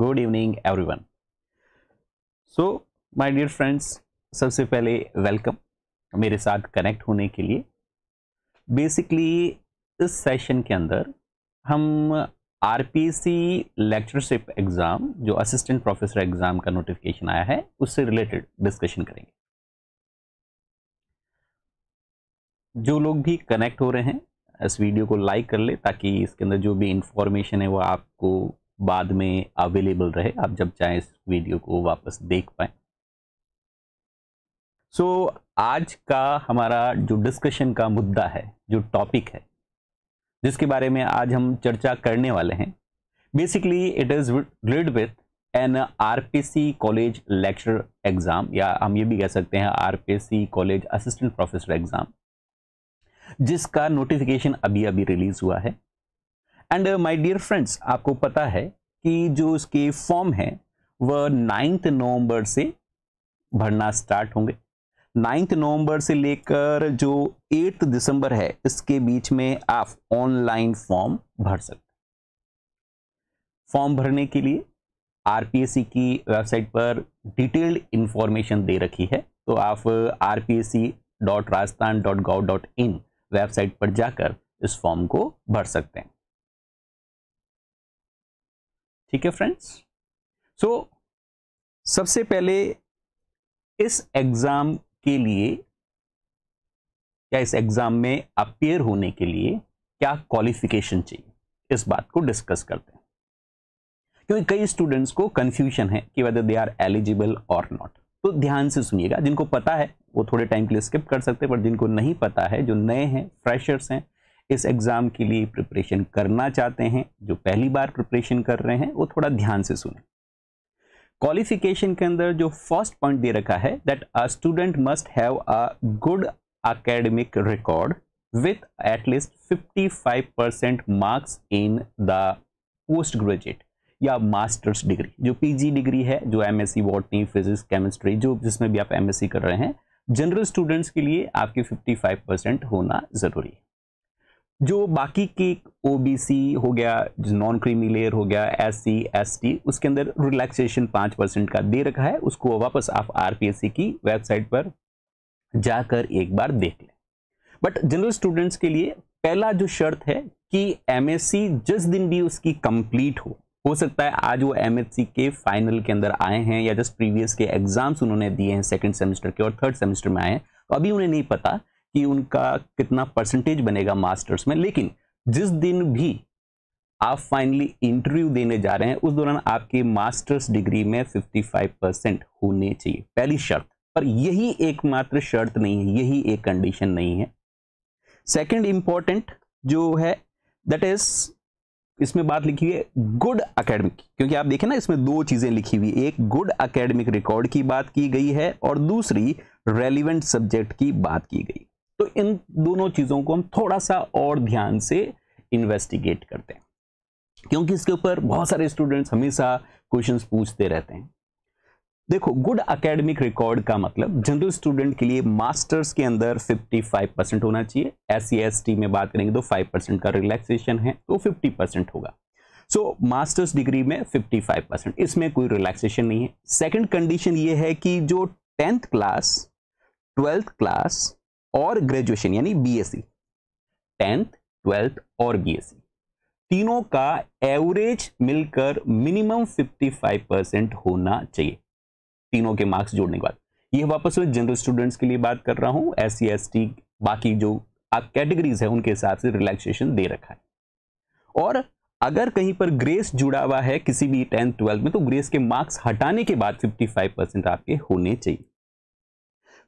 Good evening everyone so my dear friends सबसे पहले welcome मेरे साथ कनेक्ट होने के लिए बेसिकली इस सेशन के अंदर हम आरपीसी लेक्चरशिप एग्ज़ाम जो असिस्टेंट प्रोफेसर एग्ज़ाम का नोटिफिकेशन आया है उससे रिलेटेड डिस्कशन करेंगे जो लोग भी कनेक्ट हो रहे हैं इस वीडियो को लाइक कर ले ताकि इसके अंदर जो भी इंफॉर्मेशन है वो आपको बाद में अवेलेबल रहे आप जब चाहें इस वीडियो को वापस देख पाए सो so, आज का हमारा जो डिस्कशन का मुद्दा है जो टॉपिक है जिसके बारे में आज हम चर्चा करने वाले हैं basically it is related with an RPSC college lecture exam या हम ये भी कह सकते हैं RPSC college assistant professor exam जिसका नोटिफिकेशन अभी अभी रिलीज़ हुआ है एंड माय डियर फ्रेंड्स आपको पता है कि जो इसके फॉर्म है वह नाइन्थ नवंबर से भरना स्टार्ट होंगे नाइन्थ नवंबर से लेकर जो एट्थ दिसंबर है इसके बीच में आप ऑनलाइन फॉर्म भर सकते फॉर्म भरने के लिए आरपीएससी की वेबसाइट पर डिटेल्ड इंफॉर्मेशन दे रखी है तो आप R P S C dot Rajasthan dot dot in website पर जाकर इस फॉर्म को भर सकते हैं ठीक है फ्रेंड्स सो so, सबसे पहले इस एग्ज़ाम के लिए या इस एग्ज़ाम में अपेयर होने के लिए क्या क्वालिफिकेशन चाहिए इस बात को डिस्कस करते हैं क्योंकि कई स्टूडेंट्स को कंफ्यूजन है कि वेदर दे आर एलिजिबल और नॉट तो ध्यान से सुनिएगा जिनको पता है वो थोड़े टाइम के लिए स्किप कर सकते हैं पर जिनको नहीं पता है जो नए हैं फ्रेशर्स हैं इस एग्ज़ाम के लिए प्रिपरेशन करना चाहते हैं जो पहली बार प्रिपरेशन कर रहे हैं वो थोड़ा ध्यान से सुने क्वालिफिकेशन के अंदर जो फर्स्ट पॉइंट दे रखा है that a student must have a good with at least fifty five percent marks in the post graduate या मास्टर्स डिग्री जो पीजी डिग्री है जो एमएससी एस फिजिक्स केमिस्ट्री जो जिसमें भी आप एमएससी कर रहे हैं जनरल स्टूडेंट्स के लिए आपके 55 परसेंट होना ज़रूरी है जो बाकी के ओबीसी हो गया नॉन क्रीमी लेयर हो गया एस सी एस टी उसके अंदर रिलैक्सेशन पाँच परसेंट का दे रखा है उसको वापस आप आरपीएससी की वेबसाइट पर जाकर एक बार देख लें बट जनरल स्टूडेंट्स के लिए पहला जो शर्त है कि एमएससी जिस दिन भी उसकी कंप्लीट हो हो सकता है आज वो एमएससी के फाइनल के अंदर आए हैं या जस्ट प्रीवियस के एग्जाम्स उन्होंने दिए हैं सेकेंड सेमेस्टर के और थर्ड सेमेस्टर में आए हैं तो अभी उन्हें नहीं पता कि उनका कितना परसेंटेज बनेगा मास्टर्स में लेकिन जिस दिन भी आप फाइनली इंटरव्यू देने जा रहे हैं उस दौरान आपकी मास्टर्स डिग्री में 55 परसेंट होने चाहिए पहली शर्त पर यही एकमात्र शर्त नहीं है यही एक कंडीशन नहीं है सेकंड इंपॉर्टेंट जो है दैट इज इसमें बात लिखी हुई है गुड अकेडमिक क्योंकि आप देखें ना इसमें दो चीज़ें लिखी हुई एक गुड अकेडमिक रिकॉर्ड की बात की गई है और दूसरी रेलिवेंट सब्जेक्ट की बात की गई तो इन दोनों चीज़ों को हम थोड़ा सा और ध्यान से इन्वेस्टिगेट करते हैं क्योंकि इसके ऊपर बहुत सारे स्टूडेंट्स हमेशा क्वेश्चंस पूछते रहते हैं देखो गुड एकेडमिक रिकॉर्ड का मतलब जनरल स्टूडेंट के लिए मास्टर्स के अंदर 55 परसेंट होना चाहिए एस सी e में बात करेंगे तो 5 परसेंट का रिलैक्सेशन है तो 50 परसेंट होगा सो मास्टर्स डिग्री में 55 परसेंट इसमें कोई रिलैक्सेशन नहीं है सेकंड कंडीशन ये है कि जो टेंथ क्लास ट्वेल्थ क्लास और ग्रेजुएशन यानी बीएससी e, टेंथ ट्वेल्थ और बीएससी e। तीनों का एवरेज मिलकर मिनिमम 55 परसेंट होना चाहिए तीनों के मार्क्स जोड़ने के बाद यह वापस मैं जनरल स्टूडेंट्स के लिए बात कर रहा हूं एस सी बाकी जो आप कैटेगरीज है उनके हिसाब से रिलैक्सेशन दे रखा है और अगर कहीं पर ग्रेस जुड़ा हुआ है किसी भी टेंथ ट्वेल्थ में तो ग्रेस के मार्क्स हटाने के बाद 55 परसेंट आपके होने चाहिए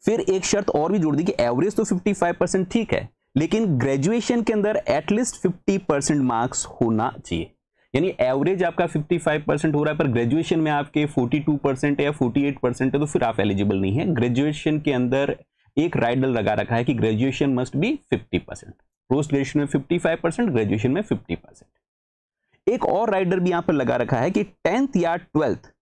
फिर एक शर्त और भी जोड़ दी कि एवरेज तो 55 परसेंट ठीक है लेकिन ग्रेजुएशन के अंदर एटलीस्ट 50 परसेंट मार्क्स होना चाहिए यानी एवरेज आपका 55 परसेंट हो रहा है पर ग्रेजुएशन में आपके 42 परसेंट या 48 परसेंट है तो फिर आप एलिजिबल नहीं है ग्रेजुएशन के अंदर एक राइडल लगा रखा है कि graduation must be fifty percent post graduation में फिफ्टी परसेंट ग्रेजुएशन में फिफ्टी परसेंट एक और राइडर भी यहां पर लगा रखा है कि टेंथ या ट्वेल्थ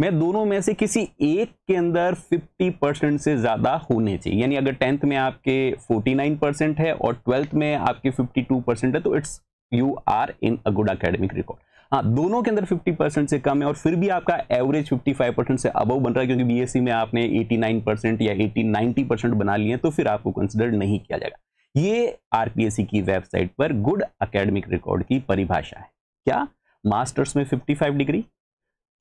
मैं दोनों में से किसी एक के अंदर 50 परसेंट से ज़्यादा होने चाहिए यानी अगर टेंथ में आपके 49 परसेंट है और ट्वेल्थ में आपके 52 परसेंट है तो it's you are in a good academic record हाँ दोनों के अंदर 50 परसेंट से कम है और फिर भी आपका एवरेज 55 परसेंट से अबव बन रहा है क्योंकि बी में आपने एटी परसेंट या एटी नाइनटी परसेंट बना लिए तो फिर आपको कंसिडर नहीं किया जाएगा ये आरपीएससी की वेबसाइट पर गुड अकेडमिक रिकॉर्ड की परिभाषा है क्या मास्टर्स में fifty degree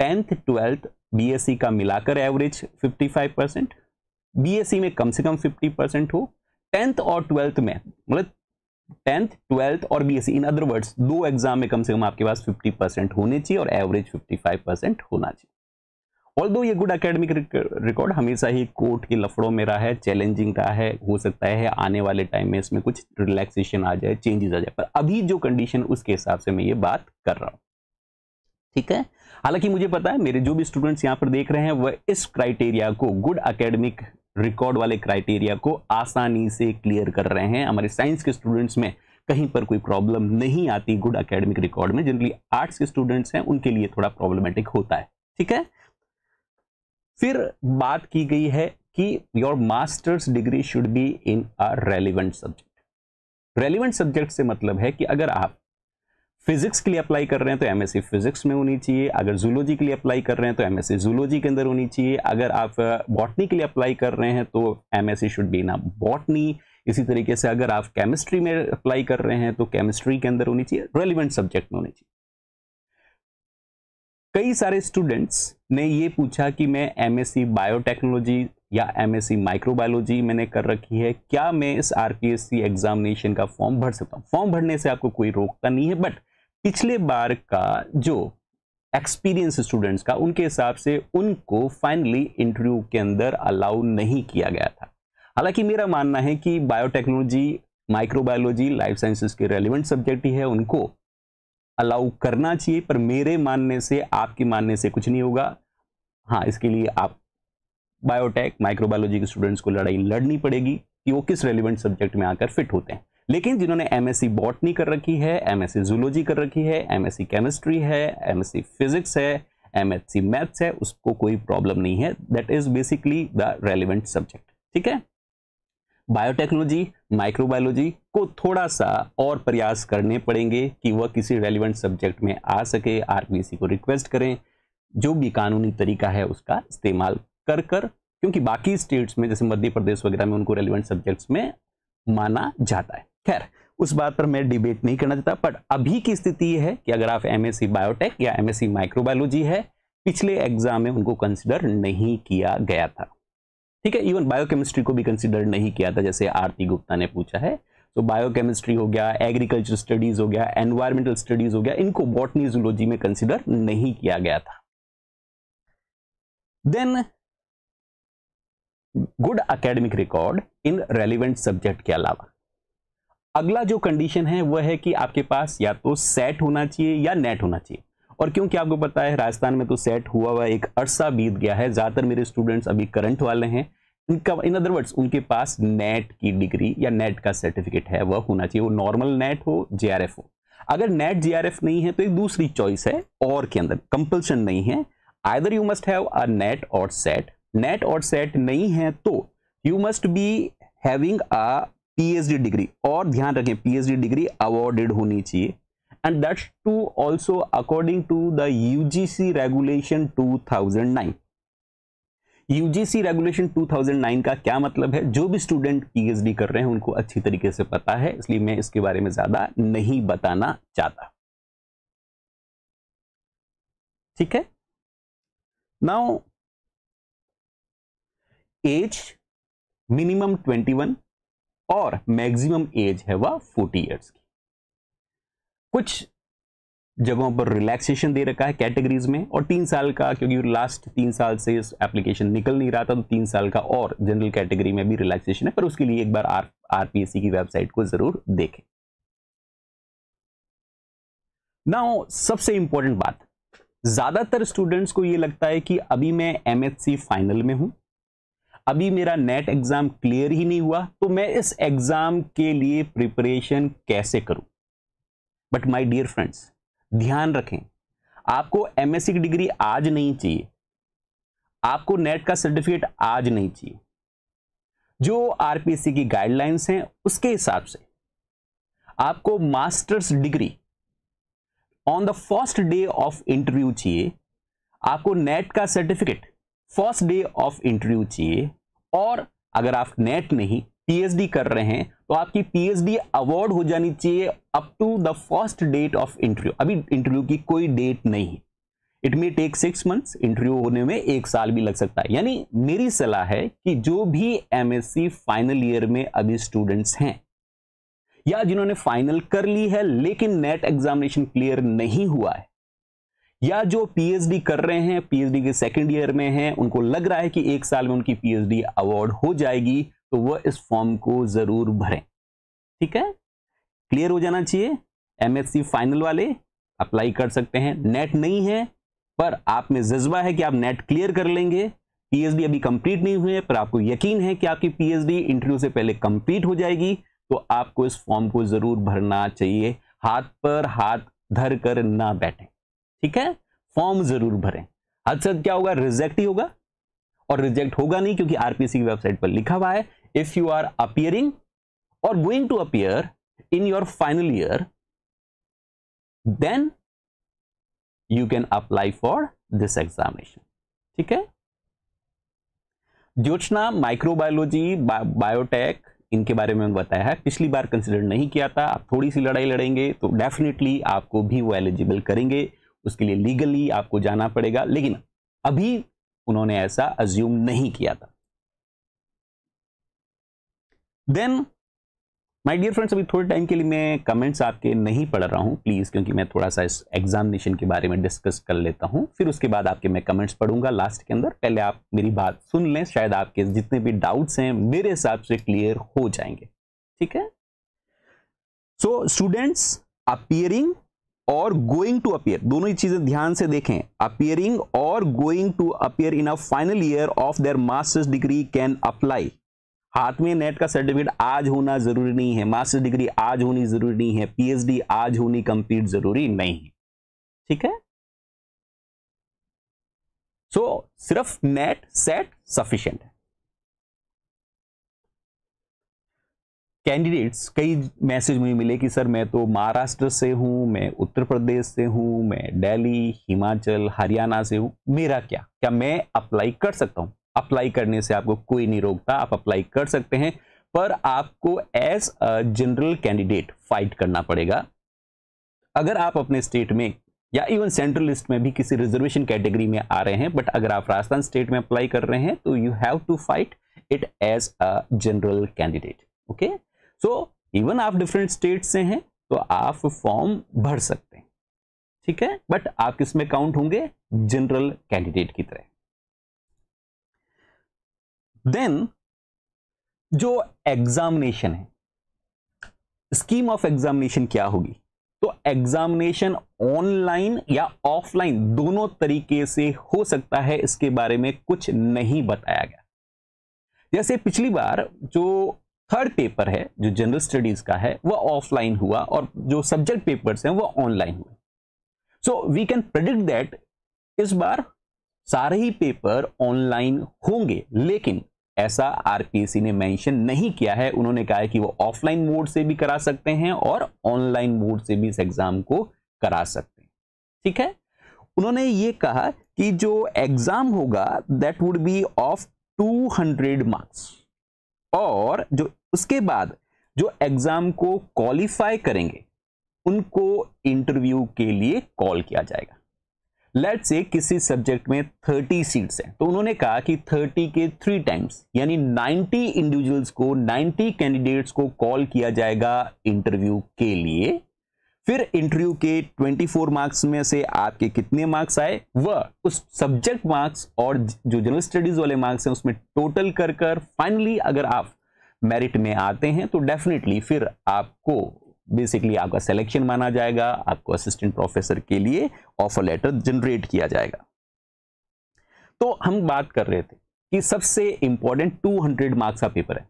tenth twelfth BSc e का मिलाकर एवरेज 55 परसेंट बी में कम से कम 50 परसेंट हो टेंथ और ट्वेल्थ में मतलब टेंथ ट्वेल्थ और बी इन अदर वर्ड्स दो एग्जाम में कम से कम आपके पास 50 परसेंट होने चाहिए और एवरेज 55 परसेंट होना चाहिए ऑल दो ये गुड एकेडमिक रिकॉर्ड हमेशा ही कोर्ट के लफड़ों में रहा है चैलेंजिंग रहा है हो सकता है आने वाले टाइम में इसमें कुछ रिलैक्सेशन आ जाए चेंजेस आ जाए पर अभी जो कंडीशन उसके हिसाब से मैं ये बात कर रहा हूँ ठीक है हालांकि मुझे पता है मेरे जो भी स्टूडेंट्स यहां पर देख रहे हैं वह इस क्राइटेरिया को गुड अकेडमिक रिकॉर्ड वाले क्राइटेरिया को आसानी से क्लियर कर रहे हैं हमारे साइंस के स्टूडेंट्स में कहीं पर कोई प्रॉब्लम नहीं आती गुड अकेडमिक रिकॉर्ड में जनरली आर्ट्स के स्टूडेंट्स हैं उनके लिए थोड़ा प्रॉब्लमेटिक होता है ठीक है फिर बात की गई है कि your masters degree should be in a relevant subject relevant subject से मतलब है कि अगर आप फिजिक्स के लिए अप्लाई कर रहे हैं तो एमएससी फिजिक्स में होनी चाहिए अगर जूलॉजी के लिए अप्लाई कर रहे हैं तो एमएससी जूलॉजी के अंदर होनी चाहिए अगर आप बॉटनी के लिए अप्लाई कर रहे हैं तो एमएससी शुड बी ना बॉटनी इसी तरीके से अगर आप केमिस्ट्री में अप्लाई कर रहे हैं तो केमिस्ट्री के अंदर होनी चाहिए रेलिवेंट सब्जेक्ट में होनी चाहिए कई सारे स्टूडेंट्स ने ये पूछा कि मैं एमएससी बायोटेक्नोलॉजी या एमएससी माइक्रोबायोलॉजी मैंने कर रखी है क्या मैं इस आरपीएससी एग्जामिनेशन का फॉर्म भर सकता हूँ फॉर्म भरने से आपको कोई रोकता नहीं है बट पिछले बार का जो एक्सपीरियंस स्टूडेंट्स का उनके हिसाब से उनको फाइनली इंटरव्यू के अंदर अलाउ नहीं किया गया था हालांकि मेरा मानना है कि बायोटेक्नोलॉजी माइक्रोबायोलॉजी लाइफ साइंसेस के रेलिवेंट सब्जेक्ट ही है उनको अलाउ करना चाहिए पर मेरे मानने से आपके मानने से कुछ नहीं होगा हाँ इसके लिए आप बायोटेक माइक्रोबायोलॉजी के स्टूडेंट्स को लड़ाई लड़नी पड़ेगी कि वो किस रेलिवेंट सब्जेक्ट में आकर फिट होते हैं लेकिन जिन्होंने एम एस बॉटनी कर रखी है एम एस जूलॉजी कर रखी है एम एस केमिस्ट्री है एम एस फिजिक्स है एम एस मैथ्स है उसको कोई प्रॉब्लम नहीं है that is basically the relevant subject ठीक है बायोटेक्नोलॉजी माइक्रोबायोलॉजी को थोड़ा सा और प्रयास करने पड़ेंगे कि वह किसी रेलिवेंट सब्जेक्ट में आ सके आरपीसी को रिक्वेस्ट करें जो भी कानूनी तरीका है उसका इस्तेमाल कर कर क्योंकि बाकी स्टेट्स में जैसे मध्य प्रदेश वगैरह में उनको रेलिवेंट सब्जेक्ट्स में माना जाता है खैर उस बात पर मैं डिबेट नहीं करना चाहता बट अभी की स्थिति यह है कि अगर आप एमएससी बायोटेक या एमएससी माइक्रोबायोलॉजी है पिछले एग्जाम में उनको कंसिडर नहीं किया गया था ठीक है इवन बायोकेमिस्ट्री को भी कंसिडर नहीं किया था जैसे आरती गुप्ता ने पूछा है तो बायोकेमिस्ट्री हो गया एग्रीकल्चर स्टडीज हो गया एनवायरमेंटल स्टडीज हो गया इनको बॉटनी जुलॉजी में कंसिडर नहीं किया गया था then good academic record in relevant subject के अलावा अगला जो कंडीशन है वह है कि आपके पास या तो सेट होना चाहिए या नेट होना चाहिए और क्योंकि आपको पता है राजस्थान में तो सेट हुआ हुआ एक अरसा बीत गया है ज़्यादातर मेरे स्टूडेंट्स अभी करंट वाले हैं इनका इन अदर वर्ड्स उनके पास नेट की डिग्री या नेट का सर्टिफिकेट है वह होना चाहिए वो नॉर्मल नेट हो जे हो अगर नेट जे नहीं है तो एक दूसरी चॉइस है और के अंदर कंपल्सन नहीं है either you must have a NET और सेट नेट और सेट नहीं है तो you must be having a PhD degree और ध्यान रखें पीएचडी डिग्री अवॉर्डेड होनी चाहिए and that's to also according to the UGC regulation 2009 UGC regulation 2009 का क्या मतलब है जो भी स्टूडेंट पीएचडी कर रहे हैं उनको अच्छी तरीके से पता है इसलिए मैं इसके बारे में ज्यादा नहीं बताना चाहता ठीक है नाउ एज मिनिमम 21 और मैक्सिमम एज है वह फोर्टी ईयर्स की कुछ जगहों पर रिलैक्सेशन दे रखा है कैटेगरीज में और तीन साल का क्योंकि लास्ट तीन साल से इस एप्लीकेशन निकल नहीं रहा था तो तीन साल का और जनरल कैटेगरी में भी रिलैक्सेशन है पर उसके लिए एक बार आर आरपीएससी की वेबसाइट को जरूर देखें नाउ सबसे इंपॉर्टेंट बात ज्यादातर स्टूडेंट्स को यह लगता है कि अभी मैं एमएससी फाइनल में हूं अभी मेरा नेट एग्ज़ाम क्लियर ही नहीं हुआ तो मैं इस एग्ज़ाम के लिए प्रिपरेशन कैसे करूं बट माय डियर फ्रेंड्स ध्यान रखें आपको एमएससी की डिग्री आज नहीं चाहिए आपको नेट का सर्टिफिकेट आज नहीं चाहिए जो आरपीएससी की गाइडलाइंस हैं उसके हिसाब से आपको masters degree on the first day of interview चाहिए आपको नेट का certificate first day of interview चाहिए और अगर आप नेट नहीं पीएचडी कर रहे हैं तो आपकी पीएचडी अवार्ड हो जानी चाहिए up to the first date of interview अभी इंटरव्यू की कोई डेट नहीं है it may take six months interview होने में एक साल भी लग सकता है यानी मेरी सलाह है कि जो भी एमएससी फाइनल ईयर में अभी स्टूडेंट्स हैं या जिन्होंने फाइनल कर ली है लेकिन नेट एग्जामिनेशन क्लियर नहीं हुआ है या जो पीएचडी कर रहे हैं पीएचडी के सेकंड ईयर में हैं उनको लग रहा है कि एक साल में उनकी पीएचडी अवार्ड हो जाएगी तो वह इस फॉर्म को जरूर भरें ठीक है क्लियर हो जाना चाहिए एमएससी फाइनल वाले अप्लाई कर सकते हैं नेट नहीं है पर आप में जज्बा है कि आप नेट क्लियर कर लेंगे पीएचडी अभी कंप्लीट नहीं हुई है पर आपको यकीन है कि आपकी पीएचडी इंटरव्यू से पहले कंप्लीट हो जाएगी तो आपको इस फॉर्म को जरूर भरना चाहिए हाथ पर हाथ धर कर ना बैठें ठीक है फॉर्म जरूर भरें हद से क्या होगा रिजेक्ट ही होगा और रिजेक्ट होगा नहीं क्योंकि आरपीसी की वेबसाइट पर लिखा हुआ है इफ यू आर अपियरिंग और going to appear in your final year then you can apply for this examination ठीक है ज्योत्ना माइक्रोबायोलॉजी बायोटेक इनके बारे में बताया है पिछली बार कंसिडर नहीं किया था आप थोड़ी सी लड़ाई लड़ेंगे तो डेफिनेटली आपको भी वो एलिजिबल करेंगे उसके लिए लीगली आपको जाना पड़ेगा लेकिन अभी उन्होंने ऐसा अज्यूम नहीं किया था देन माय डियर फ्रेंड्स अभी थोड़े टाइम के लिए मैं कमेंट्स आपके नहीं पढ़ रहा हूं प्लीज़ क्योंकि मैं थोड़ा सा इस एग्जामिनेशन के बारे में डिस्कस कर लेता हूं फिर उसके बाद आपके मैं कमेंट्स पढ़ूंगा लास्ट के अंदर पहले आप मेरी बात सुन लें शायद आपके जितने भी डाउट्स हैं मेरे हिसाब से क्लियर हो जाएंगे ठीक है सो स्टूडेंट्स अपियरिंग और गोइंग टू अपियर दोनों ही चीजें ध्यान से देखें अपियरिंग और going to appear in a final year of their masters degree can apply हाथ में नेट का सर्टिफिकेट आज होना जरूरी नहीं है मास्टर्स डिग्री आज होनी जरूरी नहीं है पीएचडी आज होनी कंप्लीट जरूरी नहीं है ठीक है सो so, सिर्फ नेट सेट सफिशियंट है कैंडिडेट्स कई मैसेज मुझे मिले कि सर मैं तो महाराष्ट्र से हूँ मैं उत्तर प्रदेश से हूँ मैं दिल्ली हिमाचल हरियाणा से हूँ मेरा क्या क्या मैं अप्लाई कर सकता हूँ अप्लाई करने से आपको कोई नहीं रोकता आप अप्लाई कर सकते हैं पर आपको as a general candidate fight करना पड़ेगा अगर आप अपने स्टेट में या इवन सेंट्रल लिस्ट में भी किसी रिजर्वेशन कैटेगरी में आ रहे हैं बट अगर आप राजस्थान स्टेट में अप्लाई कर रहे हैं तो you have to fight it as a general candidate okay so even आप डिफरेंट स्टेट से हैं तो आप फॉर्म भर सकते हैं ठीक है बट आप किसमें काउंट होंगे जनरल कैंडिडेट की तरह देन जो एग्जामिनेशन है स्कीम ऑफ एग्जामिनेशन क्या होगी तो एग्जामिनेशन ऑनलाइन या ऑफलाइन दोनों तरीके से हो सकता है इसके बारे में कुछ नहीं बताया गया जैसे पिछली बार जो थर्ड पेपर है जो जनरल स्टडीज का है वह ऑफलाइन हुआ और जो सब्जेक्ट पेपर्स हैं वह ऑनलाइन हुए so we can predict that इस बार सारे ही पेपर ऑनलाइन होंगे लेकिन ऐसा आरपीएससी ने मेंशन नहीं किया है उन्होंने कहा है कि वो ऑफलाइन मोड से भी करा सकते हैं और ऑनलाइन मोड से भी इस एग्जाम को करा सकते हैं ठीक है उन्होंने ये कहा कि जो एग्जाम होगा that would be of 200 marks और जो उसके बाद जो एग्जाम को क्वालिफाई करेंगे उनको इंटरव्यू के लिए कॉल किया जाएगा लेट से किसी सब्जेक्ट में 30 सीट्स हैं तो उन्होंने कहा कि 30 के थ्री टाइम्स यानी 90 इंडिविजुअल्स को 90 कैंडिडेट्स को कॉल किया जाएगा इंटरव्यू के लिए फिर इंटरव्यू के 24 मार्क्स में से आपके कितने मार्क्स आए वह उस सब्जेक्ट मार्क्स और जो जनरल स्टडीज वाले मार्क्स हैं उसमें टोटल कर कर फाइनली अगर आप मेरिट में आते हैं तो डेफिनेटली फिर आपको बेसिकली आपका सिलेक्शन माना जाएगा आपको असिस्टेंट प्रोफेसर के लिए ऑफर लेटर जनरेट किया जाएगा तो हम बात कर रहे थे कि सबसे इंपॉर्टेंट 200 मार्क्स का पेपर है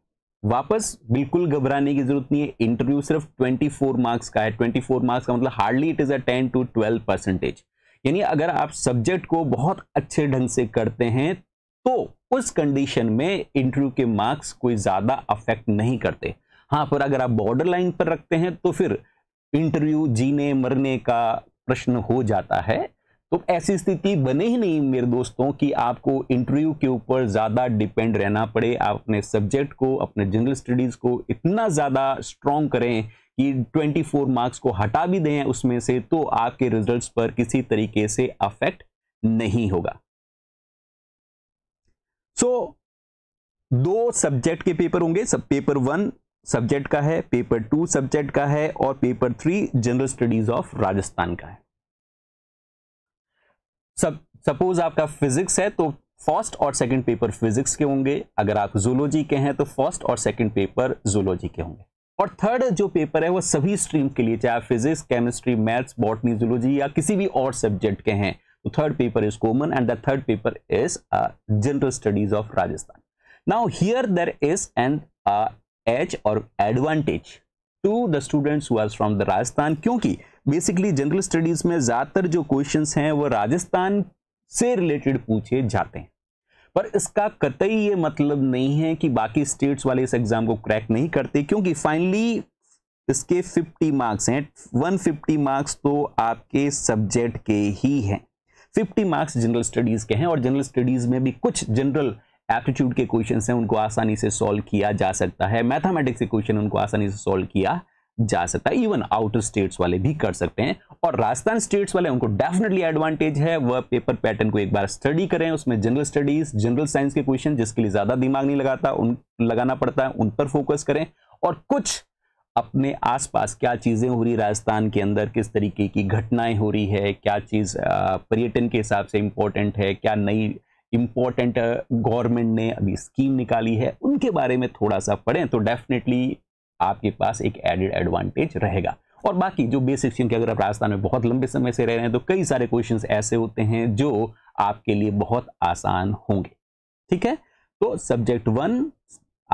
वापस बिल्कुल घबराने की जरूरत नहीं है इंटरव्यू सिर्फ 24 मार्क्स का है 24 मार्क्स का मतलब hardly it is a 10 to 12 percentage यानी अगर आप सब्जेक्ट को बहुत अच्छे ढंग से करते हैं तो उस कंडीशन में इंटरव्यू के मार्क्स कोई ज्यादा अफेक्ट नहीं करते हाँ पर अगर आप बॉर्डर लाइन पर रखते हैं तो फिर इंटरव्यू जीने मरने का प्रश्न हो जाता है तो ऐसी स्थिति बने ही नहीं मेरे दोस्तों कि आपको इंटरव्यू के ऊपर ज़्यादा डिपेंड रहना पड़े आप अपने सब्जेक्ट को अपने जनरल स्टडीज़ को इतना ज़्यादा स्ट्रॉन्ग करें कि 24 मार्क्स को हटा भी दें उसमें से तो आपके रिजल्ट्स पर किसी तरीके से अफेक्ट नहीं होगा सो so, दो सब्जेक्ट के पेपर होंगे सब पेपर वन सब्जेक्ट का है पेपर टू सब्जेक्ट का है और paper three general studies of Rajasthan का है सब सपोज आपका फिजिक्स है तो फर्स्ट और सेकंड पेपर फिजिक्स के होंगे अगर आप जूलॉजी के हैं तो फर्स्ट और सेकंड पेपर जूलॉजी के होंगे और थर्ड जो पेपर है वो सभी स्ट्रीम के लिए चाहे physics chemistry maths botany zoology या किसी भी और सब्जेक्ट के हैं तो third paper is common and the third paper is general studies of Rajasthan now here there is an edge और advantage to the students who are from the Rajasthan क्योंकि basically general studies में ज्यादातर जो क्वेश्चंस हैं वो राजस्थान से रिलेटेड पूछे जाते हैं पर इसका कतई ये मतलब नहीं है कि बाकी स्टेट्स वाले इस एग्जाम को क्रैक नहीं करते क्योंकि फाइनली इसके 50 मार्क्स हैं 150 मार्क्स तो आपके सब्जेक्ट के ही हैं 50 मार्क्स जनरल स्टडीज़ के हैं और जनरल स्टडीज़ में भी कुछ जनरल एप्टीट्यूड के क्वेश्चन हैं उनको आसानी से सॉल्व किया जा सकता है मैथमेटिक्स के क्वेश्चन उनको आसानी से सॉल्व किया जा सकता है इवन आउटर स्टेट्स वाले भी कर सकते हैं और राजस्थान स्टेट्स वाले उनको डेफिनेटली एडवांटेज है वह पेपर पैटर्न को एक बार स्टडी करें उसमें जनरल स्टडीज जनरल साइंस के क्वेश्चन जिसके लिए ज़्यादा दिमाग नहीं लगाता उन लगाना पड़ता है उन पर फोकस करें और कुछ अपने आसपास क्या चीज़ें हो रही राजस्थान के अंदर किस तरीके की घटनाएं हो रही है क्या चीज़ पर्यटन के हिसाब से इंपॉर्टेंट है क्या नई इंपॉर्टेंट गवर्नमेंट ने अभी स्कीम निकाली है उनके बारे में थोड़ा सा पढ़ें तो डेफिनेटली आपके पास एक एडेड एडवांटेज रहेगा और बाकी जो बेसिक क्योंकि अगर आप राजस्थान में बहुत लंबे समय से रह रहे हैं तो कई सारे क्वेश्चन ऐसे होते हैं जो आपके लिए बहुत आसान होंगे ठीक है तो सब्जेक्ट वन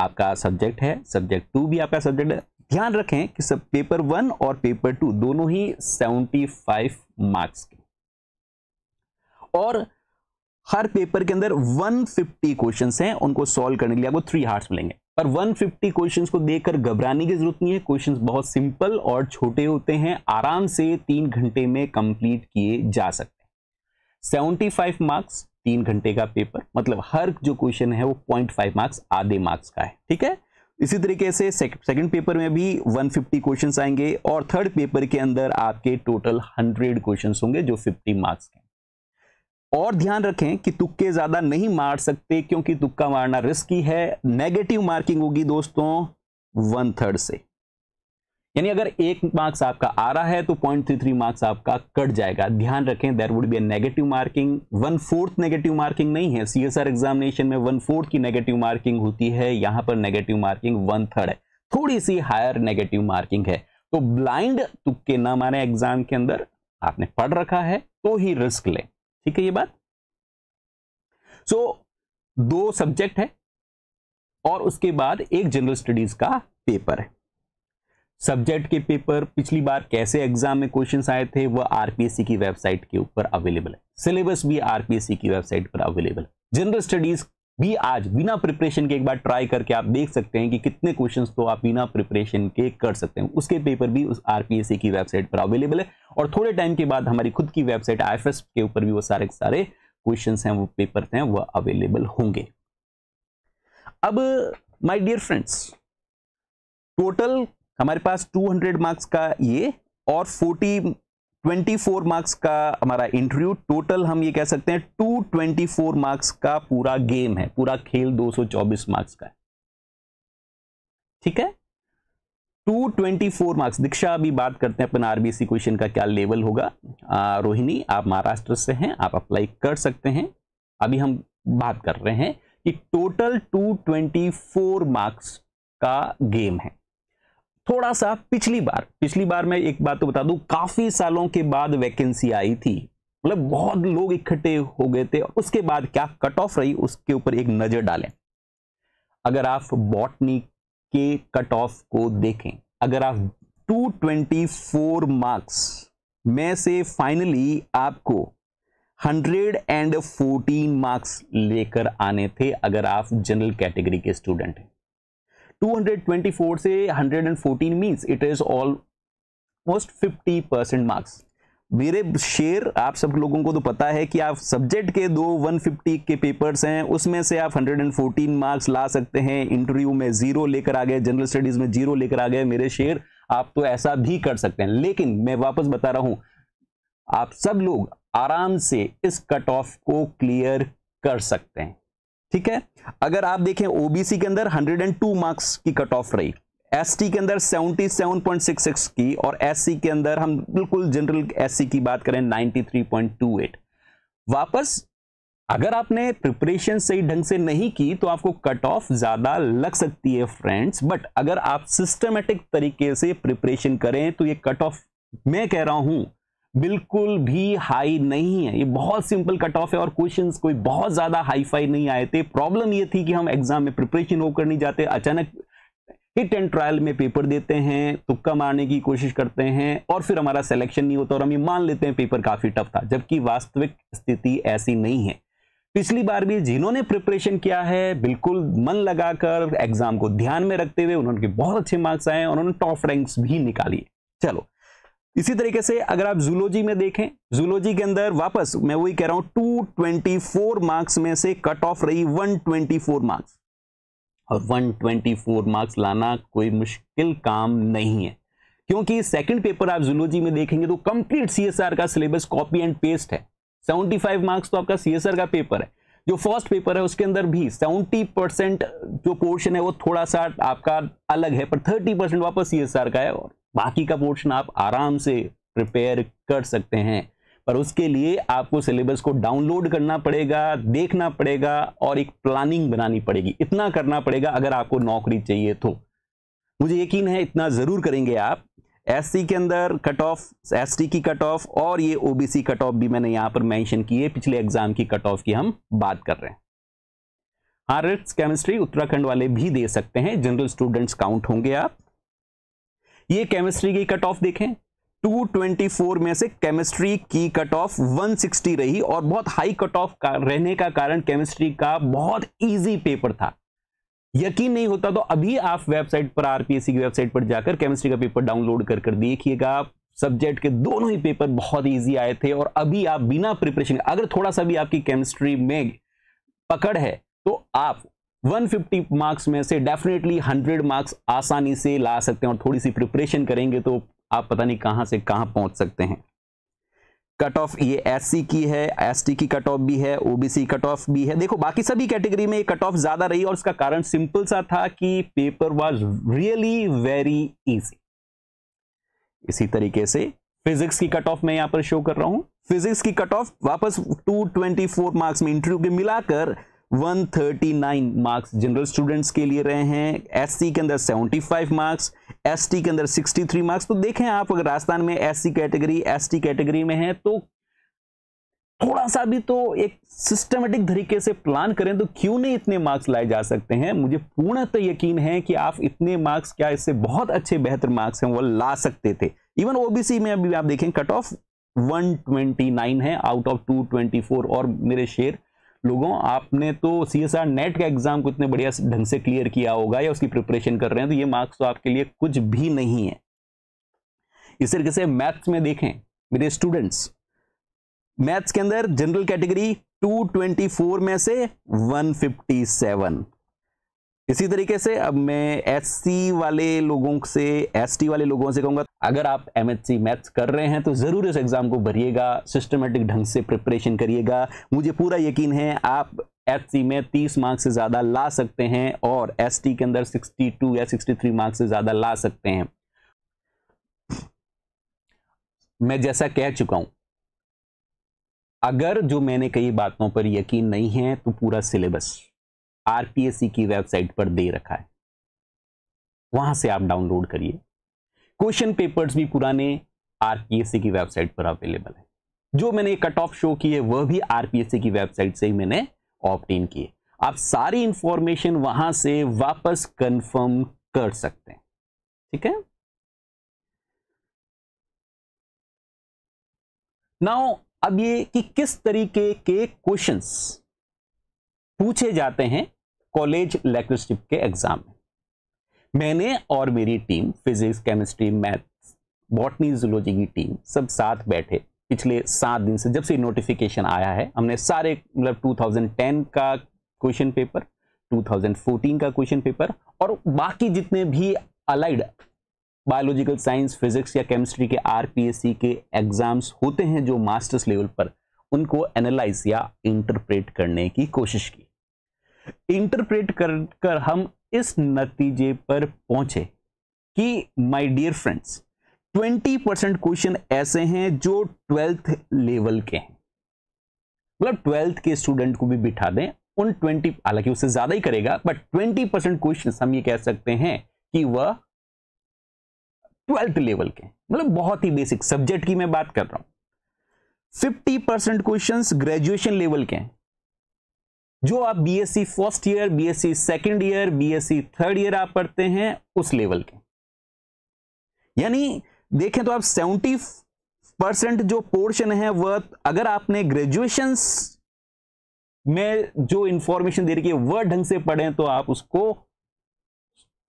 आपका सब्जेक्ट है सब्जेक्ट टू भी आपका सब्जेक्ट है ध्यान रखें कि सब पेपर वन और पेपर टू दोनों ही सेवेंटी फाइव मार्क्स के और हर पेपर के अंदर 150 क्वेश्चंस हैं उनको सॉल्व करने के लिए आपको थ्री हार्ट्स मिलेंगे पर 150 क्वेश्चंस को देखकर घबराने की जरूरत नहीं है क्वेश्चंस बहुत सिंपल और छोटे होते हैं आराम से तीन घंटे में कंप्लीट किए जा सकते हैं 75 मार्क्स तीन घंटे का पेपर मतलब हर जो क्वेश्चन है वो पॉइंट फाइव मार्क्स आधे मार्क्स का है ठीक है इसी तरीके से सेकंड पेपर में भी 150 फिफ्टी क्वेश्चन आएंगे और थर्ड पेपर के अंदर आपके टोटल हंड्रेड क्वेश्चन होंगे जो फिफ्टी मार्क्स के और ध्यान रखें कि तुक्के ज़्यादा नहीं मार सकते क्योंकि तुक्का मारना रिस्की है नेगेटिव मार्किंग होगी दोस्तों वन थर्ड से यानी अगर एक मार्क्स आपका आ रहा है तो पॉइंट थ्री थ्री मार्क्स आपका कट जाएगा ध्यान रखें there would be a negative marking one fourth negative marking नहीं है सीएसआर एग्जामिनेशन में वन फोर्थ की नेगेटिव मार्किंग होती है यहां पर नेगेटिव मार्किंग वन थर्ड है थोड़ी सी हायर नेगेटिव मार्किंग है तो ब्लाइंड तुक्के ना मारे एग्जाम के अंदर आपने पढ़ रखा है तो ही रिस्क लें ठीक है ये बात सो so, दो सब्जेक्ट है और उसके बाद एक जनरल स्टडीज का पेपर है सब्जेक्ट के पेपर पिछली बार कैसे एग्जाम में क्वेश्चंस आए थे वह आरपीएससी की वेबसाइट के ऊपर अवेलेबल है सिलेबस भी आरपीएससी की वेबसाइट पर अवेलेबल है जनरल स्टडीज भी आज बिना प्रिपरेशन के एक बार ट्राई करके आप देख सकते हैं कि कितने क्वेश्चन तो आप बिना प्रिपरेशन के कर सकते हैं उसके पेपर भी उस आरपीएससी की वेबसाइट पर अवेलेबल है और थोड़े टाइम के बाद हमारी खुद की वेबसाइट आई के ऊपर भी वो सारे सारे क्वेश्चन हैं वो पेपर हैं वह अवेलेबल होंगे अब माय डियर फ्रेंड्स टोटल हमारे पास 200 मार्क्स का ये और 24 मार्क्स का हमारा इंटरव्यू टोटल हम ये कह सकते हैं 224 मार्क्स का पूरा गेम है पूरा खेल 224 मार्क्स का है ठीक है 224 मार्क्स दीक्षा अभी बात करते हैं अपन आरबीसी क्वेश्चन का क्या लेवल होगा रोहिणी आप महाराष्ट्र से हैं आप अप्लाई कर सकते हैं अभी हम बात कर रहे हैं कि टोटल 224 मार्क्स का गेम है थोड़ा सा पिछली बार पिछली बार मैं एक बात तो बता दूं काफी सालों के बाद वैकेंसी आई थी मतलब बहुत लोग इकट्ठे हो गए थे उसके बाद क्या कट ऑफ रही उसके ऊपर एक नजर डालें अगर आप बॉटनी के कट ऑफ को देखें अगर आप 224 मार्क्स में से फाइनली आपको 114 मार्क्स लेकर आने थे अगर आप जनरल कैटेगरी के स्टूडेंट हैं 224 से 114 means it is almost 50 percent marks मेरे शेयर आप सब लोगों को तो पता है कि आप सब्जेक्ट के दो 150 के पेपर्स हैं उसमें से आप 114 मार्क्स ला सकते हैं इंटरव्यू में जीरो लेकर आ गए जनरल स्टडीज में जीरो लेकर आ गए मेरे शेयर आप तो ऐसा भी कर सकते हैं लेकिन मैं वापस बता रहा हूं आप सब लोग आराम से इस कट ऑफ को क्लियर कर सकते हैं ठीक है अगर आप देखें ओबीसी के अंदर 102 मार्क्स की कट ऑफ रही एसटी के अंदर 77.66 की और एससी के अंदर हम बिल्कुल जनरल एससी की बात करें 93.28 वापस अगर आपने प्रिपरेशन सही ढंग से नहीं की तो आपको कट ऑफ ज्यादा लग सकती है फ्रेंड्स बट अगर आप सिस्टमेटिक तरीके से प्रिपरेशन करें तो ये कट ऑफ मैं कह रहा हूं बिल्कुल भी हाई नहीं है ये बहुत सिंपल कट ऑफ है और क्वेश्चंस कोई बहुत ज़्यादा हाई फाई नहीं आए थे प्रॉब्लम ये थी कि हम एग्जाम में प्रिपरेशन होकर नहीं जाते अचानक हिट एंड ट्रायल में पेपर देते हैं तुक्का मारने की कोशिश करते हैं और फिर हमारा सिलेक्शन नहीं होता और हम ये मान लेते हैं पेपर काफ़ी टफ था जबकि वास्तविक स्थिति ऐसी नहीं है पिछली बार भी जिन्होंने प्रिपरेशन किया है बिल्कुल मन लगाकर एग्जाम को ध्यान में रखते हुए उन्होंने बहुत अच्छे मार्क्स आए और उन्होंने टॉप रैंक्स भी निकाली चलो इसी तरीके से अगर आप जूलॉजी में देखें जूलॉजी के अंदर वापस मैं वही कह रहा हूं 224 मार्क्स में से कट ऑफ रही 124 मार्क्स और 124 मार्क्स लाना कोई मुश्किल काम नहीं है क्योंकि सेकंड पेपर आप जूलॉजी में देखेंगे तो कंप्लीट सीएसआर का सिलेबस कॉपी एंड पेस्ट है 75 मार्क्स तो आपका सीएसआर का पेपर है जो फर्स्ट पेपर है उसके अंदर भी 70 परसेंट जो पोर्शन है वो थोड़ा सा आपका अलग है पर थर्टी परसेंट वापस सीएसआर का है और बाकी का पोर्शन आप आराम से प्रिपेयर कर सकते हैं पर उसके लिए आपको सिलेबस को डाउनलोड करना पड़ेगा देखना पड़ेगा और एक प्लानिंग बनानी पड़ेगी इतना करना पड़ेगा अगर आपको नौकरी चाहिए तो मुझे यकीन है इतना ज़रूर करेंगे आप एससी के अंदर कट ऑफ एसटी की कट ऑफ और ये ओबीसी कट ऑफ भी मैंने यहां पर मेंशन किए पिछले एग्जाम की कट ऑफ की हम बात कर रहे हैं हाँ केमिस्ट्री उत्तराखंड वाले भी दे सकते हैं जनरल स्टूडेंट्स काउंट होंगे आप ये केमिस्ट्री की कट ऑफ देखें 224 में से केमिस्ट्री की कट ऑफ 160 रही और बहुत हाई कट ऑफ का रहने का कारण केमिस्ट्री का बहुत इजी पेपर था यकीन नहीं होता तो अभी आप वेबसाइट पर आरपीएससी की वेबसाइट पर जाकर केमिस्ट्री का पेपर डाउनलोड कर कर देखिएगा सब्जेक्ट के दोनों ही पेपर बहुत इजी आए थे और अभी आप बिना प्रिपरेशन अगर थोड़ा सा भी आपकी केमिस्ट्री में पकड़ है तो आप 150 मार्क्स में से डेफिनेटली 100 मार्क्स आसानी से ला सकते हैं और थोड़ी सी प्रिपरेशन करेंगे तो आप पता नहीं कहां से कहां पहुंच सकते हैं कट ऑफ ये एससी की है एसटी की कट ऑफ भी है ओबीसी कट ऑफ भी है देखो बाकी सभी कैटेगरी में कट ऑफ ज़्यादा रही और उसका कारण सिंपल सा था कि paper was really very easy इसी तरीके से फिजिक्स की कट ऑफ मैं यहां पर शो कर रहा हूं फिजिक्स की कट ऑफ वापस 224 मार्क्स में इंटरव्यू के मिलाकर 139 मार्क्स जनरल स्टूडेंट्स के लिए रहे हैं एससी के अंदर 75 मार्क्स एसटी के अंदर 63 मार्क्स तो देखें आप अगर राजस्थान में एससी कैटेगरी एसटी कैटेगरी में है तो थोड़ा सा भी तो एक सिस्टमेटिक तरीके से प्लान करें तो क्यों नहीं इतने मार्क्स लाए जा सकते हैं मुझे पूर्णतः तो यकीन है कि आप इतने मार्क्स क्या इससे बहुत अच्छे बेहतर मार्क्स हैं वो ला सकते थे इवन ओबीसी में अभी आप देखें कट ऑफ 129 है आउट ऑफ 224 और मेरे शेयर लोगों आपने तो सी एस आर नेट का एग्जाम को इतने बढ़िया ढंग से क्लियर किया होगा या उसकी प्रिपरेशन कर रहे हैं तो ये मार्क्स तो आपके लिए कुछ भी नहीं है इस तरीके से मैथ्स में देखें मेरे स्टूडेंट्स मैथ्स के अंदर जनरल कैटेगरी 224 में से 157 इसी तरीके से अब मैं एस वाले लोगों से एस वाले लोगों से कहूंगा अगर आप एमएससी मैथ्स कर रहे हैं तो ज़रूर इस एग्ज़ाम को भरिएगा सिस्टमेटिक ढंग से प्रिपरेशन करिएगा मुझे पूरा यकीन है आप एससी में 30 मार्क्स से ज़्यादा ला सकते हैं और एस के अंदर 62 या 63 मार्क्स से ज़्यादा ला सकते हैं मैं जैसा कह चुका हूं अगर जो मैंने कई बातों पर यकीन नहीं है तो पूरा सिलेबस आरपीएससी की वेबसाइट पर दे रखा है वहां से आप डाउनलोड करिए क्वेश्चन पेपर्स भी पुराने आरपीएससी की वेबसाइट पर अवेलेबल है जो मैंने कट ऑफ शो की है वह भी आरपीएससी की वेबसाइट से ही मैंने ऑप्टेन किए आप सारी इंफॉर्मेशन वहां से वापस कंफर्म कर सकते हैं ठीक है नाउ अब ये कि किस तरीके के क्वेश्चंस पूछे जाते हैं कॉलेज लेक्चरशिप के एग्जाम में मैंने और मेरी team physics chemistry maths botany zoology की टीम सब साथ बैठे पिछले सात दिन से जब से नोटिफिकेशन आया है हमने सारे मतलब 2010 का क्वेश्चन पेपर 2014 का क्वेश्चन पेपर और बाकी जितने भी अलाइड बायोलॉजिकल साइंस फिजिक्स या केमिस्ट्री के आरपीएससी के एग्जाम्स होते हैं जो मास्टर्स लेवल पर उनको एनालाइज या इंटरप्रेट करने की कोशिश की इंटरप्रेट कर कर हम इस नतीजे पर पहुंचे कि my dear friends 20 percent question ऐसे हैं जो ट्वेल्थ लेवल के हैं मतलब ट्वेल्थ के स्टूडेंट को भी बिठा दें उन 20 हालांकि उससे ज्यादा ही करेगा बट 20 परसेंट क्वेश्चन हम ये कह सकते हैं कि वह ट्वेल्थ लेवल के मतलब बहुत ही बेसिक सब्जेक्ट की मैं बात कर रहा हूं 50 परसेंट क्वेश्चन ग्रेजुएशन लेवल के हैं जो आप BSc first year BSc second year BSc third year आप पढ़ते हैं उस लेवल के यानी देखें तो आप सेवेंटी परसेंट जो पोर्शन है वह अगर आपने ग्रेजुएशन में जो इंफॉर्मेशन दे रखी है वह ढंग से पढ़ें तो आप उसको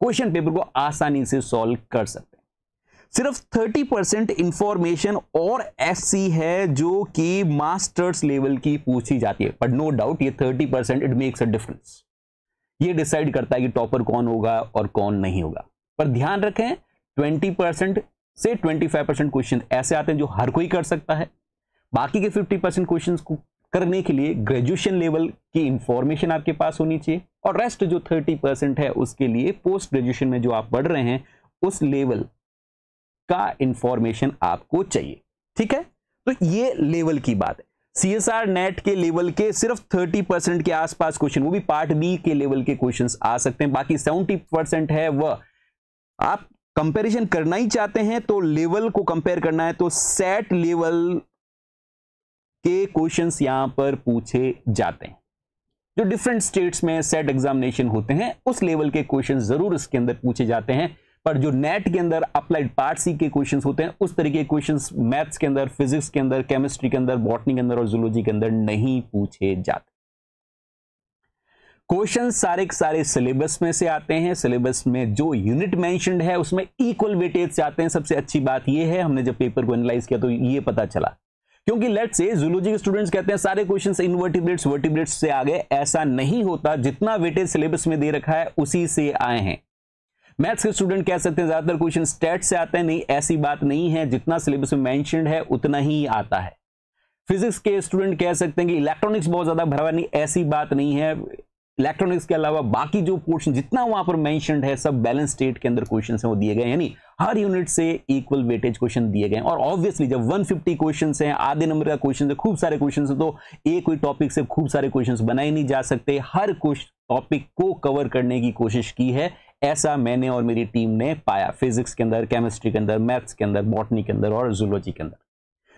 क्वेश्चन पेपर को आसानी से सॉल्व कर सकते सिर्फ 30 परसेंट इंफॉर्मेशन और ऐसी है जो कि मास्टर्स लेवल की पूछी जाती है बट नो डाउट ये 30 percent it makes a difference ये डिसाइड करता है कि टॉपर कौन होगा और कौन नहीं होगा पर ध्यान रखें 20 परसेंट से 25 परसेंट क्वेश्चन ऐसे आते हैं जो हर कोई कर सकता है बाकी के 50 परसेंट क्वेश्चन को करने के लिए ग्रेजुएशन लेवल की इंफॉर्मेशन आपके पास होनी चाहिए और रेस्ट जो 30 परसेंट है उसके लिए पोस्ट ग्रेजुएशन में जो आप पढ़ रहे हैं उस लेवल का इंफॉर्मेशन आपको चाहिए ठीक है तो ये लेवल की बात है सीएसआर नेट के लेवल के सिर्फ 30 परसेंट के आसपास क्वेश्चन वो भी पार्ट बी के लेवल के क्वेश्चन आ सकते हैं बाकी 70 परसेंट है वह आप कंपेरिजन करना ही चाहते हैं तो लेवल को कंपेयर करना है तो सेट लेवल के क्वेश्चन यहां पर पूछे जाते हैं जो डिफरेंट स्टेट्स में सेट एग्जामिनेशन होते हैं उस लेवल के क्वेश्चन जरूर इसके अंदर पूछे जाते हैं पर जो नेट के अंदर अप्लाइड पार्ट सी के क्वेश्चन होते हैं उस तरीके के क्वेश्चन मैथ्स के अंदर फिजिक्स के अंदर केमिस्ट्री के अंदर बॉटनी के अंदर और जूलॉजी के अंदर नहीं पूछे जाते क्वेश्चन सारे के सारे सिलेबस में से आते हैं सिलेबस में जो यूनिट मेंशनड है उसमें इक्वल वेटेज से आते हैं सबसे अच्छी बात यह है हमने जब पेपर को एनालाइज किया तो ये पता चला क्योंकि लेट्स से जूलॉजी के स्टूडेंट्स कहते हैं सारे क्वेश्चन इनवर्टिब्रेट्स वर्टिब्रेट्स से आ गए ऐसा नहीं होता जितना वेटेज सिलेबस में दे रखा है उसी से आए हैं मैथ्स के स्टूडेंट कह सकते हैं ज्यादातर क्वेश्चन स्टेट से आते हैं नहीं ऐसी बात नहीं है जितना सिलेबस में मैंशन है उतना ही आता है फिजिक्स के स्टूडेंट कह सकते हैं कि इलेक्ट्रॉनिक्स बहुत ज्यादा भरा हुआ नहीं ऐसी बात नहीं है इलेक्ट्रॉनिक्स के अलावा बाकी जो पोर्शन जितना वहां पर मैंशन है सब बैलेंस स्टेट के अंदर क्वेश्चन है वो दिए गए यानी हर यूनिट से इक्वल वेटेज क्वेश्चन दिए गए और ऑब्वियसली जब 150 क्वेश्चन है आधे नंबर का क्वेश्चन है खूब सारे क्वेश्चन है तो एक ही टॉपिक से खूब सारे क्वेश्चन बनाए नहीं जा सकते हर क्वेश्चन टॉपिक को कवर करने की कोशिश की है ऐसा मैंने और मेरी टीम ने पाया फिजिक्स के अंदर केमिस्ट्री के अंदर मैथ्स के अंदर बॉटनी के अंदर और जूलॉजी के अंदर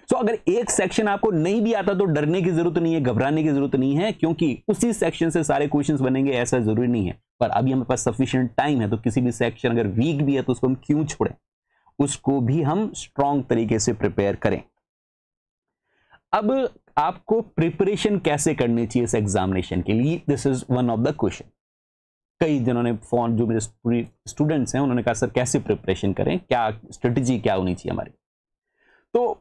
सो so, अगर एक सेक्शन आपको नहीं भी आता तो डरने की जरूरत नहीं है घबराने की जरूरत नहीं है क्योंकि उसी सेक्शन से सारे क्वेश्चंस बनेंगे ऐसा जरूरी नहीं है पर अभी हमारे पास सफिशियंट टाइम है तो किसी भी सेक्शन अगर वीक भी है तो उसको हम क्यों छोड़ें उसको भी हम स्ट्रांग तरीके से प्रिपेयर करें अब आपको प्रिपरेशन कैसे करनी चाहिए इस एग्जामिनेशन के लिए this is one of the question कई जिन्होंने फोन जो मेरे स्टूडेंट्स हैं उन्होंने कहा सर कैसे प्रिपरेशन करें क्या स्ट्रेटजी क्या होनी चाहिए हमारी तो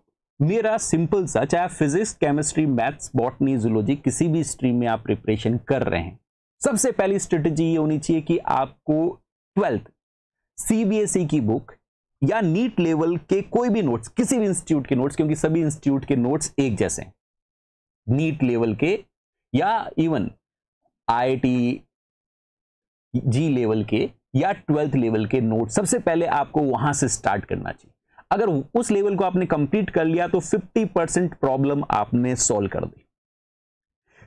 मेरा सिंपल सा चाहे physics chemistry maths botany zoology किसी भी स्ट्रीम में आप प्रिपरेशन कर रहे हैं सबसे पहली स्ट्रेटजी ये होनी चाहिए कि आपको ट्वेल्थ सीबीएसई e की बुक या नीट लेवल के कोई भी नोट्स किसी भी इंस्टीट्यूट के नोट्स क्योंकि सभी इंस्टीट्यूट के नोट्स एक जैसे हैं नीट लेवल के या इवन आई जी लेवल के या ट्वेल्थ लेवल के नोट सबसे पहले आपको वहां से स्टार्ट करना चाहिए अगर उस लेवल को आपने कंप्लीट कर लिया तो 50 परसेंट प्रॉब्लम आपने सॉल्व कर दी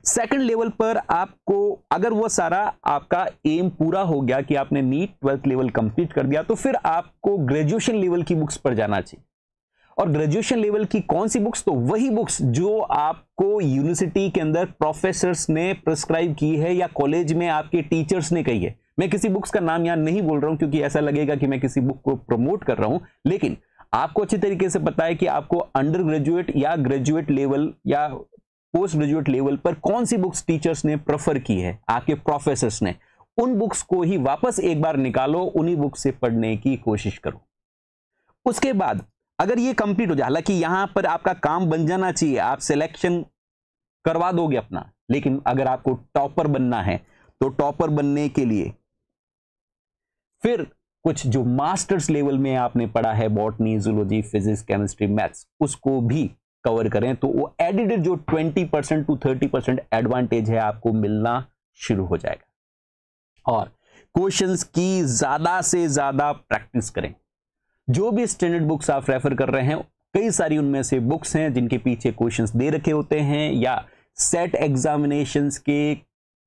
सेकंड लेवल पर आपको अगर वो सारा आपका एम पूरा हो गया कि आपने नीट ट्वेल्थ लेवल कंप्लीट कर दिया तो फिर आपको ग्रेजुएशन लेवल की बुक्स पर जाना चाहिए और ग्रेजुएशन लेवल की कौन सी बुक्स तो वही बुक्स जो आपको यूनिवर्सिटी के अंदर प्रोफेसर्स ने प्रिस्क्राइब की है या कॉलेज में आपके टीचर्स ने कही है मैं किसी बुक्स का नाम यहां नहीं बोल रहा हूं क्योंकि ऐसा लगेगा कि मैं किसी बुक को प्रमोट कर रहा हूं लेकिन आपको अच्छी तरीके से पता है कि आपको अंडर ग्रेजुएट या ग्रेजुएट लेवल या पोस्ट ग्रेजुएट लेवल पर कौन सी बुक्स टीचर्स ने प्रेफर की है आपके प्रोफेसर ने उन बुक्स को ही वापस एक बार निकालो उन्हीं बुक्स से पढ़ने की कोशिश करो उसके बाद अगर ये कंप्लीट हो जाए हालांकि यहां पर आपका काम बन जाना चाहिए आप सिलेक्शन करवा दोगे अपना लेकिन अगर आपको टॉपर बनना है तो टॉपर बनने के लिए फिर कुछ जो मास्टर्स लेवल में आपने पढ़ा है botany zoology physics chemistry maths उसको भी कवर करें तो वो एडिटेड जो 20 परसेंट टू 30 परसेंट एडवांटेज है आपको मिलना शुरू हो जाएगा और क्वेश्चंस की ज्यादा से ज्यादा प्रैक्टिस करें जो भी स्टैंडर्ड बुक्स आप रेफर कर रहे हैं कई सारी उनमें से बुक्स हैं जिनके पीछे क्वेश्चंस दे रखे होते हैं या सेट एग्जामिनेशंस के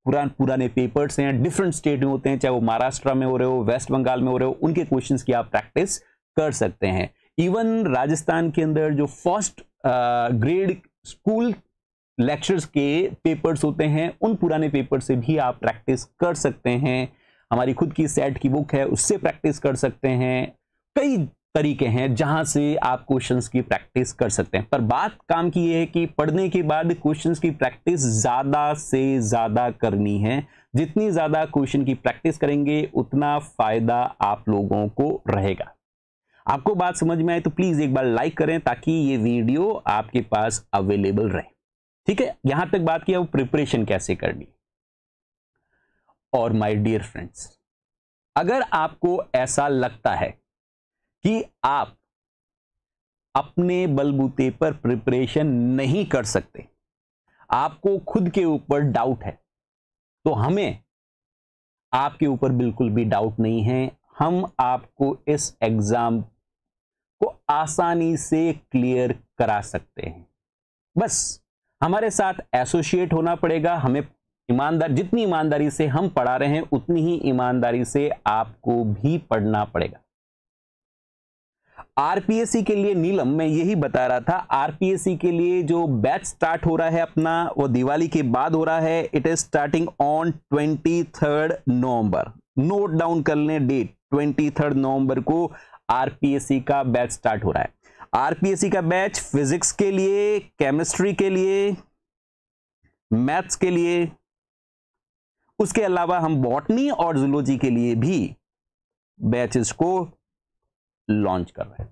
पुरान पुराने पेपर्स हैं डिफरेंट स्टेट में होते हैं चाहे वो महाराष्ट्र में हो रहे हो वेस्ट बंगाल में हो रहे हो उनके क्वेश्चन की आप प्रैक्टिस कर सकते हैं इवन राजस्थान के अंदर जो फर्स्ट ग्रेड स्कूल लेक्चर्स के पेपर्स होते हैं उन पुराने पेपर से भी आप प्रैक्टिस कर सकते हैं हमारी खुद की सेट की बुक है उससे प्रैक्टिस कर सकते हैं कई तरीके हैं जहां से आप क्वेश्चंस की प्रैक्टिस कर सकते हैं पर बात काम की यह है कि पढ़ने के बाद क्वेश्चंस की प्रैक्टिस ज़्यादा से ज़्यादा करनी है जितनी ज़्यादा क्वेश्चन की प्रैक्टिस करेंगे उतना फ़ायदा आप लोगों को रहेगा आपको बात समझ में आए तो प्लीज़ एक बार लाइक करें ताकि ये वीडियो आपके पास अवेलेबल रहे ठीक है यहां तक बात किया प्रिपरेशन कैसे करनी और माई डियर फ्रेंड्स अगर आपको ऐसा लगता है कि आप अपने बलबूते पर प्रिपरेशन नहीं कर सकते आपको खुद के ऊपर डाउट है तो हमें आपके ऊपर बिल्कुल भी डाउट नहीं है हम आपको इस एग्ज़ाम को आसानी से क्लियर करा सकते हैं बस हमारे साथ एसोशिएट होना पड़ेगा हमें ईमानदार जितनी ईमानदारी से हम पढ़ा रहे हैं उतनी ही ईमानदारी से आपको भी पढ़ना पड़ेगा आरपीएससी के लिए नीलम मैं यही बता रहा था आरपीएससी के लिए जो बैच स्टार्ट हो रहा है अपना वो दिवाली के बाद हो रहा है it is starting on twenty third November note down कर लें डेट ट्वेंटी थर्ड नवंबर को आरपीएससी का बैच स्टार्ट हो रहा है आरपीएससी का बैच फिजिक्स के लिए केमिस्ट्री के लिए मैथ्स के लिए उसके अलावा हम बॉटनी और जुलोजी के लिए भी बैचेस को लॉन्च कर रहे हैं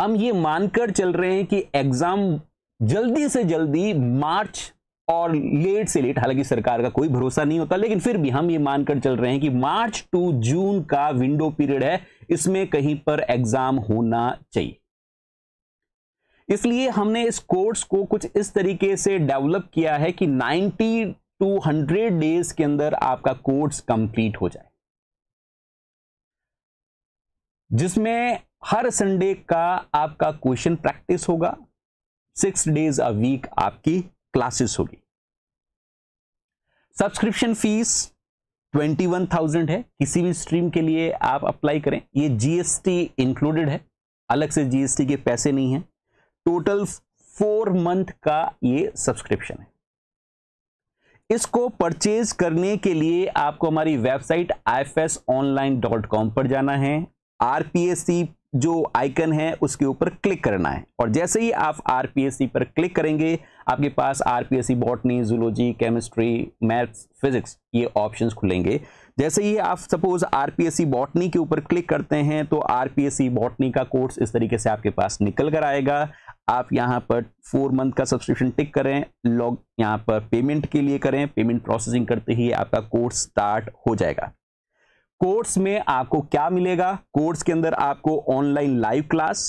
हम ये मानकर चल रहे हैं कि एग्जाम जल्दी से जल्दी मार्च और लेट से लेट हालांकि सरकार का कोई भरोसा नहीं होता लेकिन फिर भी हम ये मानकर चल रहे हैं कि मार्च टू जून का विंडो पीरियड है इसमें कहीं पर एग्जाम होना चाहिए इसलिए हमने इस कोर्स को कुछ इस तरीके से डेवलप किया है कि 90 टू 100 डेज के अंदर आपका कोर्स कंप्लीट हो जाए जिसमें हर संडे का आपका क्वेश्चन प्रैक्टिस होगा सिक्स डेज अ वीक आपकी क्लासेस होगी subscription fees twenty one thousand है किसी भी स्ट्रीम के लिए आप अप्लाई करें ये जीएसटी इंक्लूडेड है अलग से जीएसटी के पैसे नहीं है टोटल फोर मंथ का ये सब्सक्रिप्शन है इसको परचेज करने के लिए आपको हमारी वेबसाइट आई पर जाना है आरपीएससी जो आइकन है उसके ऊपर क्लिक करना है और जैसे ही आप आरपीएससी पर क्लिक करेंगे आपके पास RPSC botany zoology chemistry maths physics ये ऑप्शंस खुलेंगे जैसे ही आप सपोज आरपीएससी बॉटनी के ऊपर क्लिक करते हैं तो आरपीएससी बॉटनी का कोर्स इस तरीके से आपके पास निकल कर आएगा आप यहाँ पर फोर मंथ का सब्सक्रिप्शन टिक करें लॉग यहाँ पर पेमेंट के लिए करें पेमेंट प्रोसेसिंग करते ही आपका कोर्स स्टार्ट हो जाएगा कोर्स में आपको क्या मिलेगा कोर्स के अंदर आपको ऑनलाइन लाइव क्लास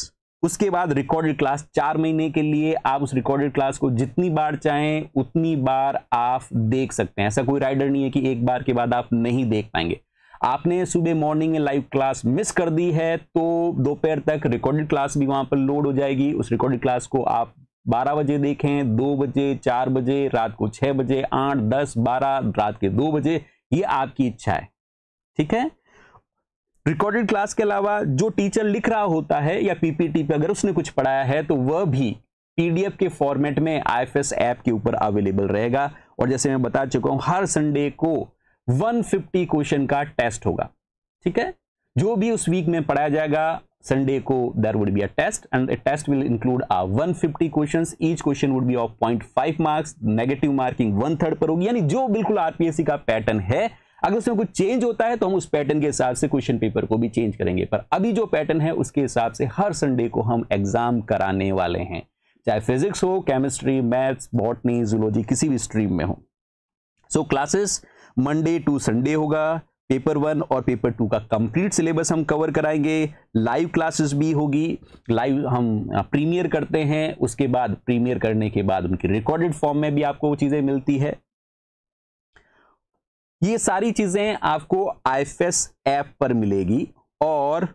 उसके बाद रिकॉर्डेड क्लास चार महीने के लिए आप उस रिकॉर्डेड क्लास को जितनी बार चाहें उतनी बार आप देख सकते हैं ऐसा कोई राइडर नहीं है कि एक बार के बाद आप नहीं देख पाएंगे आपने सुबह मॉर्निंग में लाइव क्लास मिस कर दी है तो दोपहर तक रिकॉर्डेड क्लास भी वहां पर लोड हो जाएगी उस रिकॉर्डेड क्लास को आप 12 बजे देखें 2 बजे 4 बजे रात को 6 बजे 8 10 12 रात के 2 बजे ये आपकी इच्छा है ठीक है रिकॉर्डेड क्लास के अलावा जो टीचर लिख रहा होता है या पीपीटी पे अगर उसने कुछ पढ़ाया है तो वह भी पीडीएफ के फॉर्मेट में आईएफएस ऐप के ऊपर अवेलेबल रहेगा और जैसे मैं बता चुका हूं हर संडे को 150 क्वेश्चन का टेस्ट होगा ठीक है जो भी उस वीक में पढ़ाया जाएगा संडे को there would be a test and a test will include a fifty question each question would be of five marks negative marking one third पर होगी यानी जो बिल्कुल आरपीएससी का पैटर्न है अगर उसमें कुछ चेंज होता है तो हम उस पैटर्न के हिसाब से क्वेश्चन पेपर को भी चेंज करेंगे पर अभी जो पैटर्न है उसके हिसाब से हर संडे को हम एग्जाम कराने वाले हैं चाहे फिजिक्स हो केमिस्ट्री मैथ्स बॉटनी जूलॉजी किसी भी स्ट्रीम में हो so classes Monday to Sunday होगा पेपर वन और पेपर टू का कंप्लीट सिलेबस हम कवर कराएंगे लाइव क्लासेस भी होगी लाइव हम प्रीमियर करते हैं उसके बाद प्रीमियर करने के बाद उनकी रिकॉर्डेड फॉर्म में भी आपको वो चीज़ें मिलती है ये सारी चीजें आपको आईएफएस ऐप पर मिलेगी और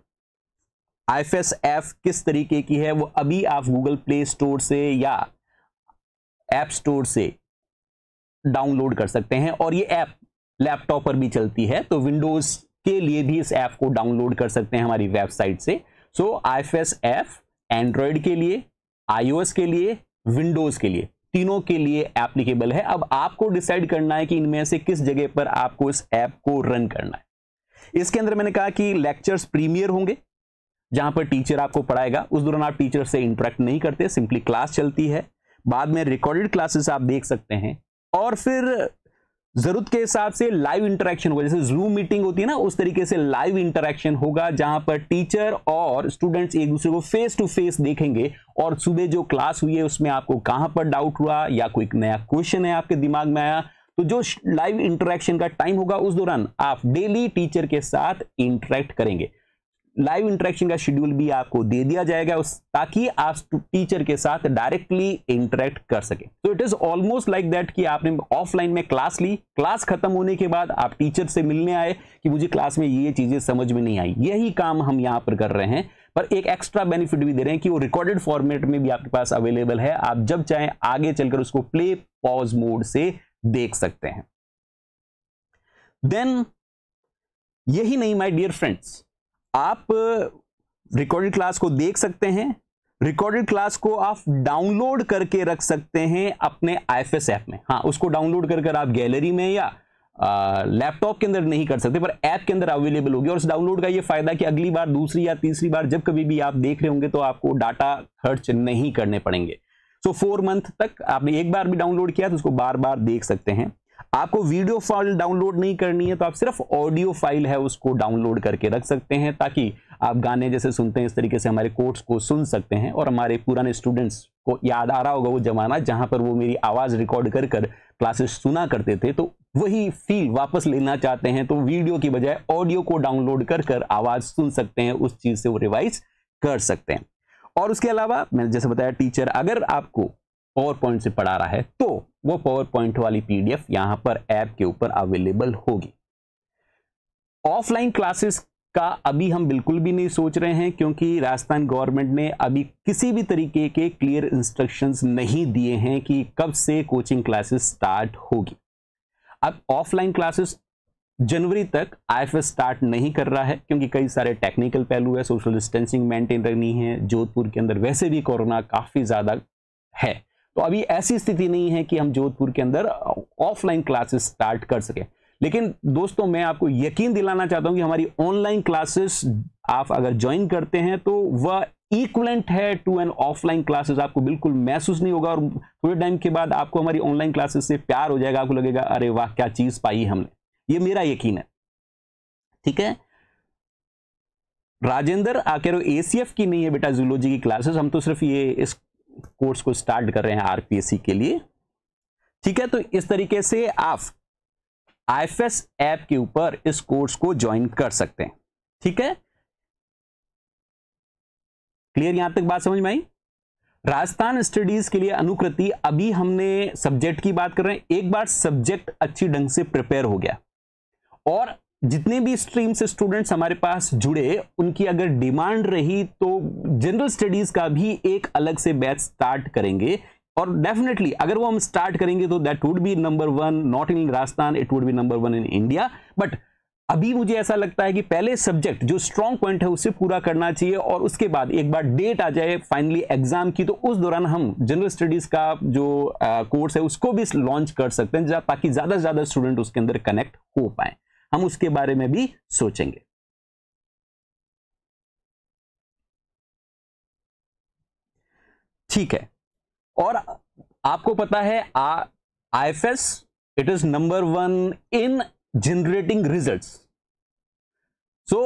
आईएफएस ऐप किस तरीके की है वो अभी आप गूगल प्ले स्टोर से या ऐप स्टोर से डाउनलोड कर सकते हैं और ये ऐप लैपटॉप पर भी चलती है तो विंडोज के लिए भी इस ऐप को डाउनलोड कर सकते हैं हमारी वेबसाइट से so I F S app android के लिए आईओएस के लिए विंडोज के लिए तीनों के लिए एप्लीकेबल है अब आपको डिसाइड करना है कि इनमें से किस जगह पर आपको इस ऐप को रन करना है इसके अंदर मैंने कहा कि लेक्चर्स प्रीमियर होंगे जहां पर टीचर आपको पढ़ाएगा उस दौरान आप टीचर से इंटरेक्ट नहीं करते सिंपली क्लास चलती है बाद में रिकॉर्डेड क्लासेस आप देख सकते हैं और फिर जरूरत के हिसाब से लाइव इंटरेक्शन होगा जैसे जूम मीटिंग होती है ना उस तरीके से लाइव इंटरेक्शन होगा जहां पर टीचर और स्टूडेंट्स एक दूसरे को फेस टू फेस देखेंगे और सुबह जो क्लास हुई है उसमें आपको कहां पर डाउट हुआ या कोई नया क्वेश्चन है आपके दिमाग में आया तो जो लाइव इंटरेक्शन का टाइम होगा उस दौरान आप डेली टीचर के साथ इंटरेक्ट करेंगे लाइव इंटरेक्शन का शेड्यूल भी आपको दे दिया जाएगा उस ताकि आप टीचर के साथ डायरेक्टली इंटरेक्ट कर सके तो it is almost like that कि आपने ऑफलाइन में क्लास ली क्लास खत्म होने के बाद आप टीचर से मिलने आए कि मुझे क्लास में ये चीजें समझ में नहीं आई यही काम हम यहाँ पर कर रहे हैं पर एक एक्स्ट्रा बेनिफिट भी दे रहे हैं कि वो रिकॉर्डेड फॉर्मेट में भी आपके पास अवेलेबल है आप जब चाहें आगे चलकर उसको प्ले पॉज मोड से देख सकते हैं देन यही नहीं माई डियर फ्रेंड्स आप रिकॉर्डेड क्लास को देख सकते हैं रिकॉर्डेड क्लास को आप डाउनलोड करके रख सकते हैं अपने आई ऐप में हाँ उसको डाउनलोड कर कर आप गैलरी में या लैपटॉप के अंदर नहीं कर सकते पर ऐप के अंदर अवेलेबल होगी और इस डाउनलोड का ये फायदा कि अगली बार दूसरी या तीसरी बार जब कभी भी आप देख रहे होंगे तो आपको डाटा खर्च नहीं करने पड़ेंगे सो फोर मंथ तक आपने एक बार भी डाउनलोड किया तो उसको बार बार देख सकते हैं आपको वीडियो फाइल डाउनलोड नहीं करनी है तो आप सिर्फ ऑडियो फाइल है उसको डाउनलोड करके रख सकते हैं ताकि आप गाने जैसे सुनते हैं इस तरीके से हमारे कोर्ट्स को सुन सकते हैं और हमारे पुराने स्टूडेंट्स को याद आ रहा होगा वो जमाना जहां पर वो मेरी आवाज़ रिकॉर्ड कर कर क्लासेस सुना करते थे तो वही फील वापस लेना चाहते हैं तो वीडियो की बजाय ऑडियो को डाउनलोड कर कर आवाज़ सुन सकते हैं उस चीज़ से वो रिवाइज कर सकते हैं और उसके अलावा मैंने जैसे बताया टीचर अगर आपको पावर पॉइंट से पढ़ा रहा है तो वो पावर पॉइंट वाली पीडीएफ यहां पर ऐप के ऊपर अवेलेबल होगी ऑफलाइन क्लासेस का अभी हम बिल्कुल भी नहीं सोच रहे हैं क्योंकि राजस्थान गवर्नमेंट ने अभी किसी भी तरीके के क्लियर इंस्ट्रक्शंस नहीं दिए हैं कि कब से कोचिंग क्लासेस स्टार्ट होगी अब ऑफलाइन क्लासेस जनवरी तक आई स्टार्ट नहीं कर रहा है क्योंकि कई सारे टेक्निकल पहलू है सोशल डिस्टेंसिंग मेंटेन रखनी है जोधपुर के अंदर वैसे भी कोरोना काफ़ी ज़्यादा है तो अभी ऐसी स्थिति नहीं है कि हम जोधपुर के अंदर ऑफलाइन क्लासेस स्टार्ट कर सके लेकिन दोस्तों मैं आपको यकीन दिलाना चाहता हूं कि हमारी ऑनलाइन क्लासेस आप अगर ज्वाइन करते हैं तो वह इक्वलेंट है टू एन ऑफलाइन क्लासेस आपको बिल्कुल महसूस नहीं होगा और थोड़े टाइम के बाद आपको हमारी ऑनलाइन क्लासेस से प्यार हो जाएगा आपको लगेगा अरे वाह क्या चीज पाई हमने ये मेरा यकीन है ठीक है राजेंद्र आखिर एसीएफ की नहीं है बेटा जूलॉजी की क्लासेस हम तो सिर्फ ये इस कोर्स को स्टार्ट कर रहे हैं आरपीएससी के लिए ठीक है तो इस तरीके से आप आईएफएस ऐप के ऊपर इस कोर्स को ज्वाइन कर सकते हैं ठीक है क्लियर यहां तक बात समझ में आई राजस्थान स्टडीज के लिए अनुकृति अभी हमने सब्जेक्ट की बात कर रहे हैं एक बार सब्जेक्ट अच्छी ढंग से प्रिपेयर हो गया और जितने भी स्ट्रीम से स्टूडेंट्स हमारे पास जुड़े उनकी अगर डिमांड रही तो जनरल स्टडीज का भी एक अलग से बैच स्टार्ट करेंगे और डेफिनेटली अगर वो हम स्टार्ट करेंगे तो that would be number one not in Rajasthan it would be number one in India but अभी मुझे ऐसा लगता है कि पहले सब्जेक्ट जो स्ट्रॉन्ग पॉइंट है उसे पूरा करना चाहिए और उसके बाद एक बार डेट आ जाए फाइनली एग्जाम की तो उस दौरान हम जनरल स्टडीज का जो कोर्स uh, है उसको भी लॉन्च कर सकते हैं ताकि ज्यादा से ज्यादा स्टूडेंट उसके अंदर कनेक्ट हो पाए हम उसके बारे में भी सोचेंगे ठीक है और आपको पता है I F S it is number one in generating result so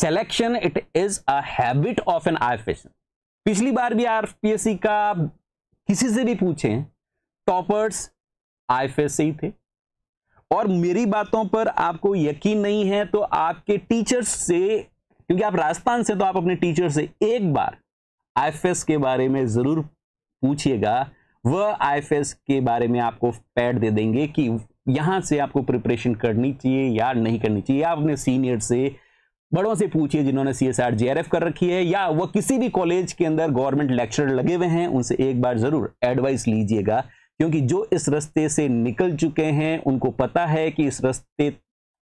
selection it is a habit of an I F S पिछली बार भी आरपीएससी का किसी से भी पूछे टॉपर्स आई एफ एस से ही थे और मेरी बातों पर आपको यकीन नहीं है तो आपके टीचर्स से क्योंकि आप राजस्थान से तो आप अपने टीचर से एक बार आईएफएस के बारे में जरूर पूछिएगा वह आईएफएस के बारे में आपको पैड दे देंगे कि यहां से आपको प्रिपरेशन करनी चाहिए या नहीं करनी चाहिए आप अपने सीनियर से बड़ों से पूछिए जिन्होंने C S R G R F कर रखी है या वह किसी भी कॉलेज के अंदर गवर्नमेंट लेक्चर लगे हुए हैं उनसे एक बार जरूर एडवाइस लीजिएगा क्योंकि जो इस रास्ते से निकल चुके हैं उनको पता है कि इस रास्ते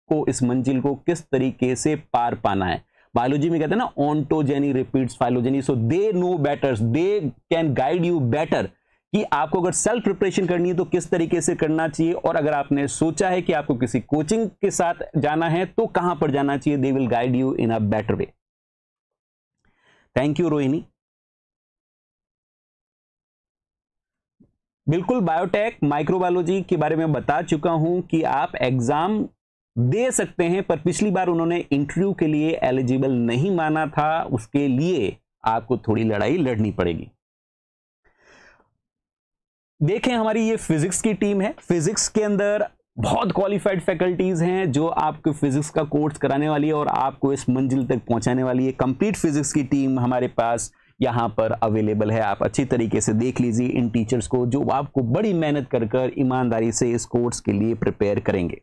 को इस मंजिल को किस तरीके से पार पाना है बायोलॉजी में कहते हैं ना ontogeny repeats phylogeny so they know better they can guide you better कि आपको अगर सेल्फ प्रिपरेशन करनी है तो किस तरीके से करना चाहिए और अगर आपने सोचा है कि आपको किसी कोचिंग के साथ जाना है तो कहां पर जाना चाहिए they will guide you in a better way thank you Rohini बिल्कुल बायोटेक माइक्रोबायोलॉजी के बारे में बता चुका हूं कि आप एग्जाम दे सकते हैं पर पिछली बार उन्होंने इंटरव्यू के लिए एलिजिबल नहीं माना था उसके लिए आपको थोड़ी लड़ाई लड़नी पड़ेगी देखें हमारी ये फिजिक्स की टीम है फिजिक्स के अंदर बहुत क्वालिफाइड फैकल्टीज हैं जो आपको फिजिक्स का कोर्स कराने वाली है और आपको इस मंजिल तक पहुंचाने वाली है कंप्लीट फिजिक्स की टीम हमारे पास यहाँ पर अवेलेबल है आप अच्छी तरीके से देख लीजिए इन टीचर्स को जो आपको बड़ी मेहनत कर कर ईमानदारी से इस कोर्स के लिए प्रिपेयर करेंगे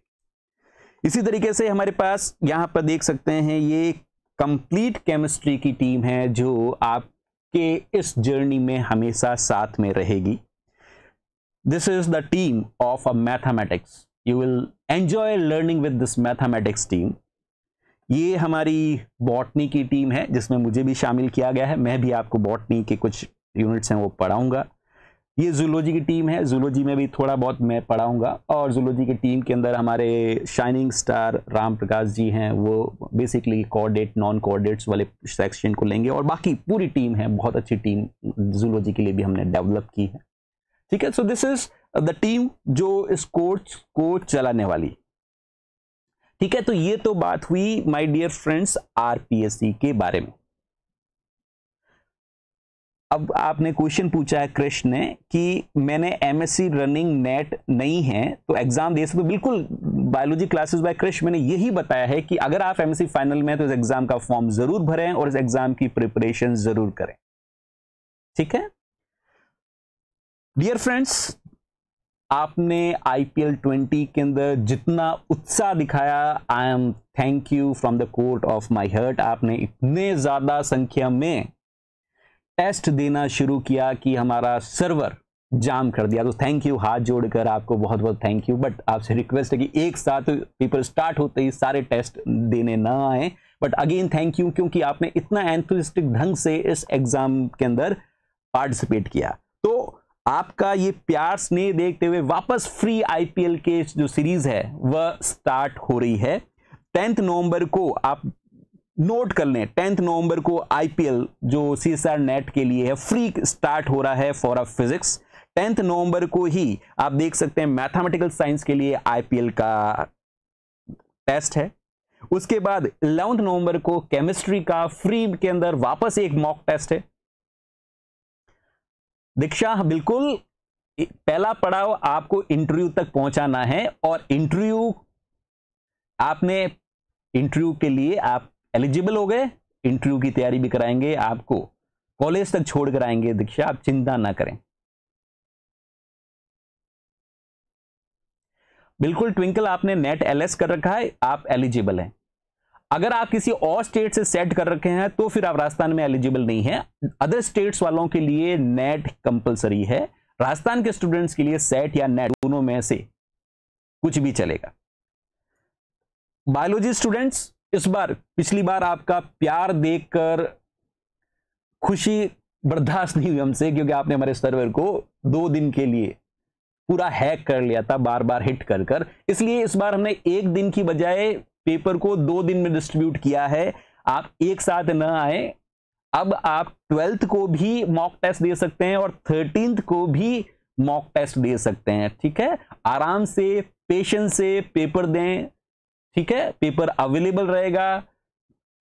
इसी तरीके से हमारे पास यहाँ पर देख सकते हैं ये कंप्लीट केमिस्ट्री की टीम है जो आपके इस जर्नी में हमेशा साथ में रहेगी this is the team of a mathematics you will enjoy learning with this mathematics team ये हमारी बॉटनी की टीम है जिसमें मुझे भी शामिल किया गया है मैं भी आपको बॉटनी के कुछ यूनिट्स हैं वो पढ़ाऊँगा ये जूलॉजी की टीम है जूलॉजी में भी थोड़ा बहुत मैं पढ़ाऊँगा और जूलॉजी की टीम के अंदर हमारे शाइनिंग स्टार राम प्रकाश जी हैं वो बेसिकली कोऑर्डिनेट नॉन कोऑर्डिनेट्स वाले सेक्शन को लेंगे और बाकी पूरी टीम है बहुत अच्छी टीम जूलॉजी के लिए भी हमने डेवलप की है ठीक है so this is the team जो इस कोर्स को चलाने वाली ठीक है तो ये तो बात हुई माय डियर फ्रेंड्स आरपीएससी के बारे में अब आपने क्वेश्चन पूछा है कृष्ण ने कि मैंने एमएससी रनिंग नेट नहीं है तो एग्जाम दे सकते बिल्कुल बायोलॉजी क्लासेस बाय कृष्ण मैंने यही बताया है कि अगर आप एमएससी फाइनल में तो इस एग्जाम का फॉर्म जरूर भरें और इस एग्जाम की प्रिपरेशन जरूर करें ठीक है डियर फ्रेंड्स आपने आईपीएल 20 के अंदर जितना उत्साह दिखाया I am thank you from the core of my heart आपने इतने ज़्यादा संख्या में टेस्ट देना शुरू किया कि हमारा सर्वर जाम कर दिया तो थैंक यू हाथ जोड़कर आपको बहुत बहुत थैंक यू बट आपसे रिक्वेस्ट है कि एक साथ पेपर स्टार्ट होते ही सारे टेस्ट देने ना आए बट अगेन थैंक यू क्योंकि आपने इतना एंथुजिस्टिक ढंग से इस एग्ज़ाम के अंदर पार्टिसिपेट किया तो आपका ये प्यार स्नेह देखते हुए वापस फ्री आईपीएल के जो सीरीज है वह स्टार्ट हो रही है टेंथ नवंबर को आप नोट कर लें टेंथ नवंबर को आईपीएल जो सी एस आर नेट के लिए है फ्री स्टार्ट हो रहा है for a physics tenth November को ही आप देख सकते हैं मैथमेटिकल साइंस के लिए आईपीएल का टेस्ट है उसके बाद इलेवंथ नवंबर को केमिस्ट्री का फ्री के अंदर वापस एक मॉक टेस्ट है दीक्षा बिल्कुल पहला पड़ाव आपको इंटरव्यू तक पहुंचाना है और इंटरव्यू आपने इंटरव्यू के लिए आप एलिजिबल हो गए इंटरव्यू की तैयारी भी कराएंगे आपको कॉलेज तक छोड़ कर आएंगे दीक्षा आप चिंता ना करें बिल्कुल ट्विंकल आपने नेट एलएस कर रखा है आप एलिजिबल हैं अगर आप किसी और स्टेट से सेट कर रखे हैं तो फिर आप राजस्थान में एलिजिबल नहीं है अदर स्टेट्स वालों के लिए नेट कंपलसरी है राजस्थान के स्टूडेंट्स के लिए सेट या नेट दोनों में से कुछ भी चलेगा बायोलॉजी स्टूडेंट्स इस बार पिछली बार आपका प्यार देखकर खुशी बर्दाश्त नहीं हुई हमसे क्योंकि आपने हमारे सर्वर को दो दिन के लिए पूरा हैक कर लिया था बार बार हिट कर कर इसलिए इस बार हमने एक दिन की बजाय पेपर को दो दिन में डिस्ट्रीब्यूट किया है आप एक साथ न आए अब आप ट्वेल्थ को भी मॉक टेस्ट दे सकते हैं और थर्टींथ को भी मॉक टेस्ट दे सकते हैं ठीक है आराम से पेशेंस से पेपर दें ठीक है पेपर अवेलेबल रहेगा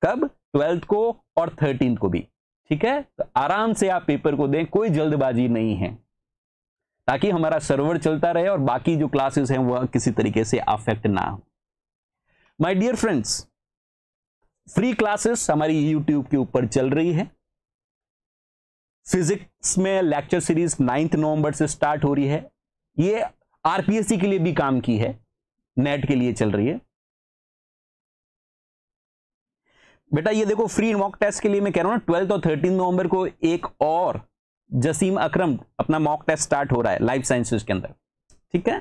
कब ट्वेल्थ को और थर्टींथ को भी ठीक है तो आराम से आप पेपर को दें कोई जल्दबाजी नहीं है ताकि हमारा सर्वर चलता रहे और बाकी जो क्लासेस हैं वह किसी तरीके से अफेक्ट ना हो my dear friends free classes हमारी यूट्यूब के ऊपर चल रही है फिजिक्स में लेक्चर सीरीज नाइन्थ नवंबर से स्टार्ट हो रही है ये आरपीएससी के लिए भी काम की है नेट के लिए चल रही है बेटा ये देखो फ्री मॉक टेस्ट के लिए मैं कह रहा हूं ना ट्वेल्थ और थर्टीन नवंबर को एक और जसीम अकरम अपना मॉक टेस्ट स्टार्ट हो रहा है लाइफ साइंसेस के अंदर ठीक है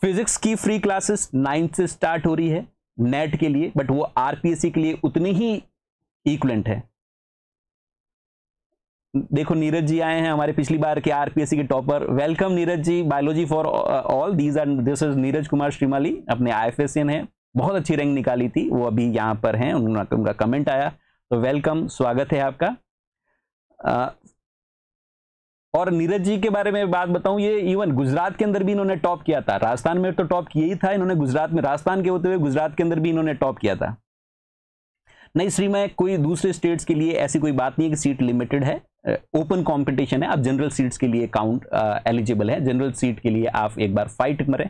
फिजिक्स की फ्री क्लासेस नाइन्थ से स्टार्ट हो रही है नेट के लिए बट वो आरपीएससी के लिए उतनी ही इक्वलेंट है देखो नीरज जी आए हैं हमारे पिछली बार के आरपीएससी के topper welcome Neeraj ji biology for all these are this is Neeraj Kumar Shrimali अपने आई हैं बहुत अच्छी रैंक निकाली थी वो अभी यहाँ पर हैं उन्होंने उनका कमेंट आया तो वेलकम स्वागत है आपका uh, और नीरज जी के बारे में बात बताऊं ये इवन गुजरात के अंदर भी इन्होंने टॉप किया था राजस्थान में तो टॉप यही था इन्होंने गुजरात में राजस्थान के होते हुए गुजरात के अंदर भी इन्होंने टॉप किया था नहीं श्री मैं कोई दूसरे स्टेट्स के लिए ऐसी कोई बात नहीं है कि सीट लिमिटेड है ओपन कंपटीशन है आप जनरल सीट्स के लिए काउंट एलिजिबल है जनरल सीट के लिए आप एक बार फाइट मरें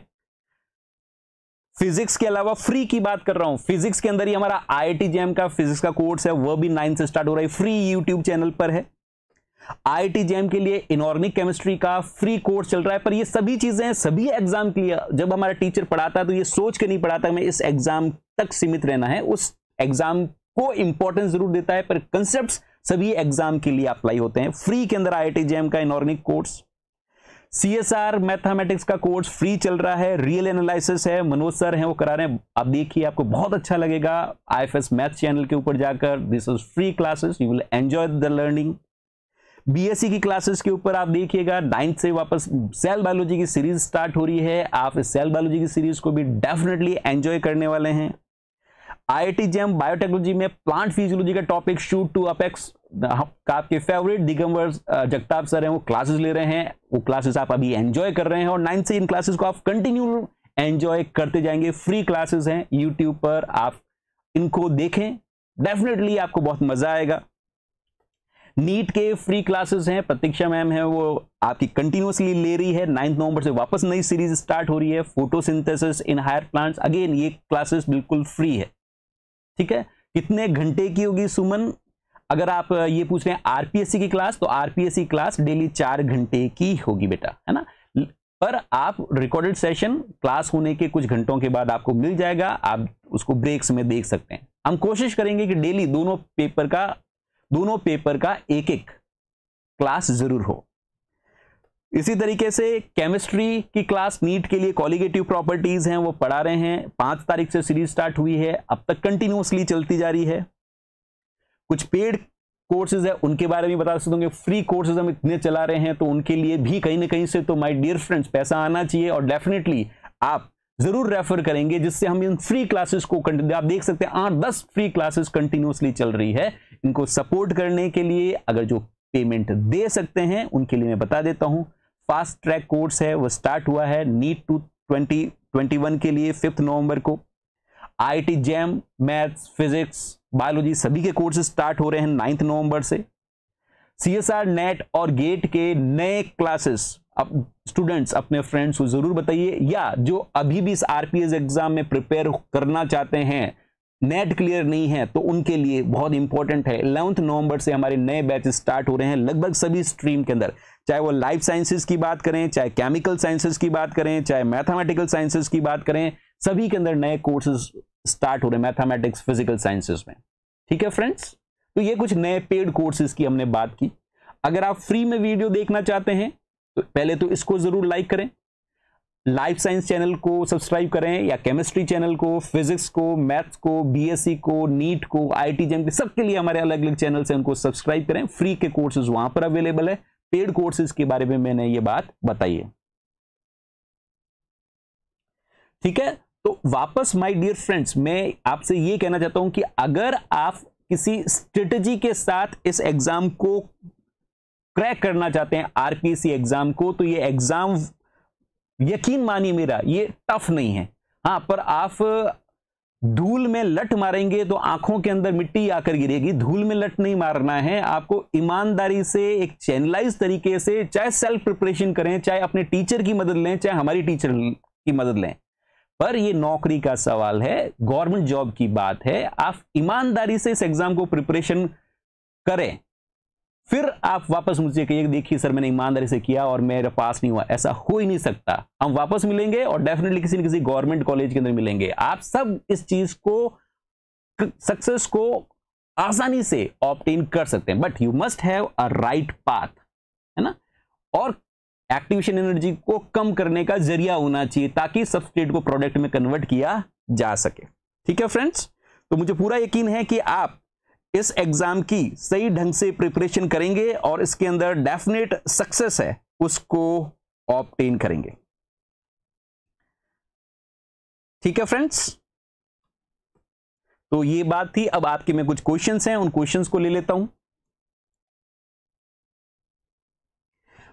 फिजिक्स के अलावा फ्री की बात कर रहा हूं फिजिक्स के अंदर ही हमारा आई आई का फिजिक्स का कोर्स है वह भी नाइन से स्टार्ट हो रहा है फ्री यूट्यूब चैनल पर है आईआईटीजेएम के लिए इनऑर्गेनिक केमिस्ट्री का फ्री कोर्स चल रहा है पर ये सभी चीजें सभी एग्जाम के लिए जब हमारा टीचर पढ़ाता है तो ये सोच के नहीं पढ़ाता हमें इस एग्जाम तक सीमित रहना है उस एग्जाम को इंपॉर्टेंस जरूर देता है पर कंसेप्ट सभी एग्जाम के लिए अप्लाई होते हैं फ्री के अंदर आईआईटीजेएम का inorganic course C S R mathematics का कोर्स फ्री चल रहा है रियल एनालिसिस है मनोज सर हैं वो करा रहे हैं आप देखिए आपको बहुत अच्छा लगेगा I F S math channel के ऊपर जाकर this is free classes you will enjoy the learning BSc e की क्लासेस के ऊपर आप देखिएगा नाइन्थ से वापस सेल बायोलॉजी की सीरीज स्टार्ट हो रही है आप इस सेल बायोलॉजी की सीरीज को भी डेफिनेटली एंजॉय करने वाले हैं आईआईटी जेम बायोटेक्नोलॉजी में प्लांट फिजियोलॉजी का टॉपिक शूट टू अपेक्स का आपके फेवरेट दिगंबर जगताप सर हैं वो क्लासेस ले रहे हैं वो क्लासेस आप अभी एंजॉय कर रहे हैं और नाइन्थ से इन क्लासेस को आप कंटिन्यू एंजॉय करते जाएंगे फ्री क्लासेस हैं यूट्यूब पर आप इनको देखें डेफिनेटली आपको बहुत मजा आएगा नीट के फ्री क्लासेस हैं प्रतीक्षा मैम है वो आपकी कंटिन्यूसली ले रही है नाइन्थ नवंबर से वापस नई सीरीज स्टार्ट हो रही है photosynthesis in higher plants again ये क्लासेस बिल्कुल फ्री है ठीक है कितने घंटे की होगी सुमन अगर आप ये पूछ रहे हैं आरपीएससी की क्लास तो आरपीएससी क्लास डेली चार घंटे की होगी बेटा है ना पर आप रिकॉर्डेड सेशन क्लास होने के कुछ घंटों के बाद आपको मिल जाएगा आप उसको ब्रेक्स में देख सकते हैं हम कोशिश करेंगे कि डेली दोनों पेपर का दोनों पेपर का एक एक क्लास जरूर हो इसी तरीके से केमिस्ट्री की क्लास नीट के लिए कॉलिगेटिव प्रॉपर्टीज हैं वो पढ़ा रहे हैं पांच तारीख से सीरीज स्टार्ट हुई है अब तक कंटिन्यूसली चलती जा रही है कुछ पेड कोर्सेज है उनके बारे में बता सकते फ्री कोर्सेज हम इतने चला रहे हैं तो उनके लिए भी कहीं ना कहीं से तो माई डियर फ्रेंड्स पैसा आना चाहिए और डेफिनेटली आप जरूर रेफर करेंगे जिससे हम इन फ्री क्लासेस को आप देख सकते हैं आठ दस फ्री क्लासेस कंटिन्यूसली चल रही है इनको सपोर्ट करने के लिए अगर जो पेमेंट दे सकते हैं उनके लिए मैं बता देता हूं फास्ट ट्रैक कोर्स है वो स्टार्ट हुआ है नीट टू ट्वेंटी वन के लिए फिफ्थ नवंबर को I JAM maths physics biology सभी के कोर्स स्टार्ट हो रहे हैं नाइन्थ नवंबर से आर नेट और गेट के नए क्लासेस आप स्टूडेंट्स अपने फ्रेंड्स को जरूर बताइए या जो अभी भी इस आरपीएस एग्जाम में प्रिपेयर करना चाहते हैं नेट क्लियर नहीं है तो उनके लिए बहुत इंपॉर्टेंट है इलेवंथ नवंबर से हमारे नए बैच स्टार्ट हो रहे हैं लगभग सभी स्ट्रीम के अंदर चाहे वो लाइफ साइंसेज की बात करें चाहे केमिकल साइंसेज की बात करें चाहे मैथमेटिकल साइंसेज की बात करें सभी के अंदर नए कोर्सेज स्टार्ट हो रहे हैं मैथामेटिक्स फिजिकल साइंसेज में ठीक है फ्रेंड्स तो ये कुछ नए पेड कोर्सेज की हमने बात की अगर आप फ्री में वीडियो देखना चाहते हैं तो पहले तो इसको जरूर लाइक करें लाइफ साइंस चैनल को सब्सक्राइब करें या केमिस्ट्री चैनल को फिजिक्स को मैथ्स को बीएससी को नीट को आईटी जेम सबके लिए हमारे अलग अलग चैनल से उनको सब्सक्राइब करें फ्री के कोर्सेज वहां पर अवेलेबल है पेड कोर्सेज के बारे में मैंने ये बात बताई है ठीक है तो वापस माय डियर फ्रेंड्स मैं आपसे ये कहना चाहता हूं कि अगर आप किसी स्ट्रेटजी के साथ इस एग्जाम को क्रैक करना चाहते हैं आरपीसी एग्जाम को तो ये एग्जाम यकीन मानिए मेरा ये टफ नहीं है हाँ पर आप धूल में लट मारेंगे तो आंखों के अंदर मिट्टी आकर गिरेगी धूल में लट नहीं मारना है आपको ईमानदारी से एक चैनलाइज तरीके से चाहे सेल्फ प्रिपरेशन करें चाहे अपने टीचर की मदद लें चाहे हमारी टीचर की मदद लें पर ये नौकरी का सवाल है गवर्नमेंट जॉब की बात है आप ईमानदारी से इस एग्जाम को प्रिपरेशन करें फिर आप वापस मुझे कहिए देखिए सर मैंने ईमानदारी से किया और मेरा पास नहीं हुआ ऐसा हो ही नहीं सकता हम वापस मिलेंगे और डेफिनेटली किसी न किसी गवर्नमेंट कॉलेज के अंदर मिलेंगे आप सब इस चीज को सक्सेस को आसानी से ऑप्टेन कर सकते हैं but you must have a right path है ना और एक्टिवेशन एनर्जी को कम करने का जरिया होना चाहिए ताकि सबस्ट्रेट को प्रोडक्ट में कन्वर्ट किया जा सके ठीक है फ्रेंड्स तो मुझे पूरा यकीन है कि आप इस एग्जाम की सही ढंग से प्रिपरेशन करेंगे और इसके अंदर डेफिनेट सक्सेस है उसको ऑप्टेन करेंगे ठीक है फ्रेंड्स तो ये बात थी अब आपके में कुछ क्वेश्चंस हैं उन क्वेश्चंस को ले लेता हूं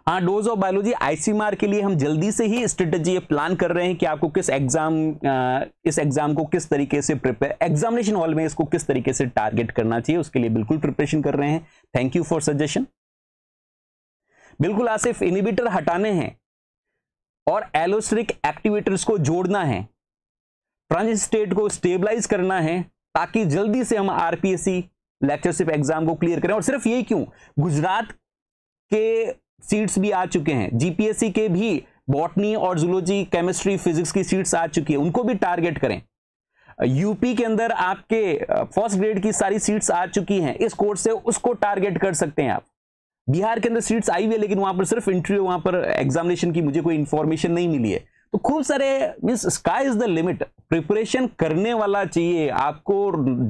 हाँ डोज ऑफ बायोलॉजी आईसीएमआर के लिए हम जल्दी से ही स्ट्रेटेजी प्लान कर रहे हैं कि आपको किस एग्जाम इस एग्जाम को किस तरीके से प्रिपेयर एग्जामिनेशन हॉल में इसको किस तरीके से टारगेट करना चाहिए उसके लिए बिल्कुल प्रिपरेशन कर रहे हैं थैंक यू फॉर सजेशन बिल्कुल आसिफ इनिबिटर हटाने हैं और एलोस्ट्रिक एक्टिवेटर्स को जोड़ना है ट्रांजिस्टेट को स्टेबलाइज करना है ताकि जल्दी से हम आरपीएससी लेक्चरशिप एग्जाम को क्लियर करें और सिर्फ ये क्यों गुजरात के सीट्स भी आ चुके हैं जीपीएससी के भी बॉटनी और जूलॉजी केमिस्ट्री फिजिक्स की सीट्स आ चुकी है उनको भी टारगेट करें यूपी के अंदर आपके फर्स्ट ग्रेड की सारी सीट्स आ चुकी हैं इस कोर्स से उसको टारगेट कर सकते हैं आप बिहार के अंदर सीट्स आई हुई है लेकिन वहां पर सिर्फ इंटरव्यू वहां पर एग्जामिनेशन की मुझे कोई इंफॉर्मेशन नहीं मिली है तो खूब सारे means sky is the limit preparation करने वाला चाहिए आपको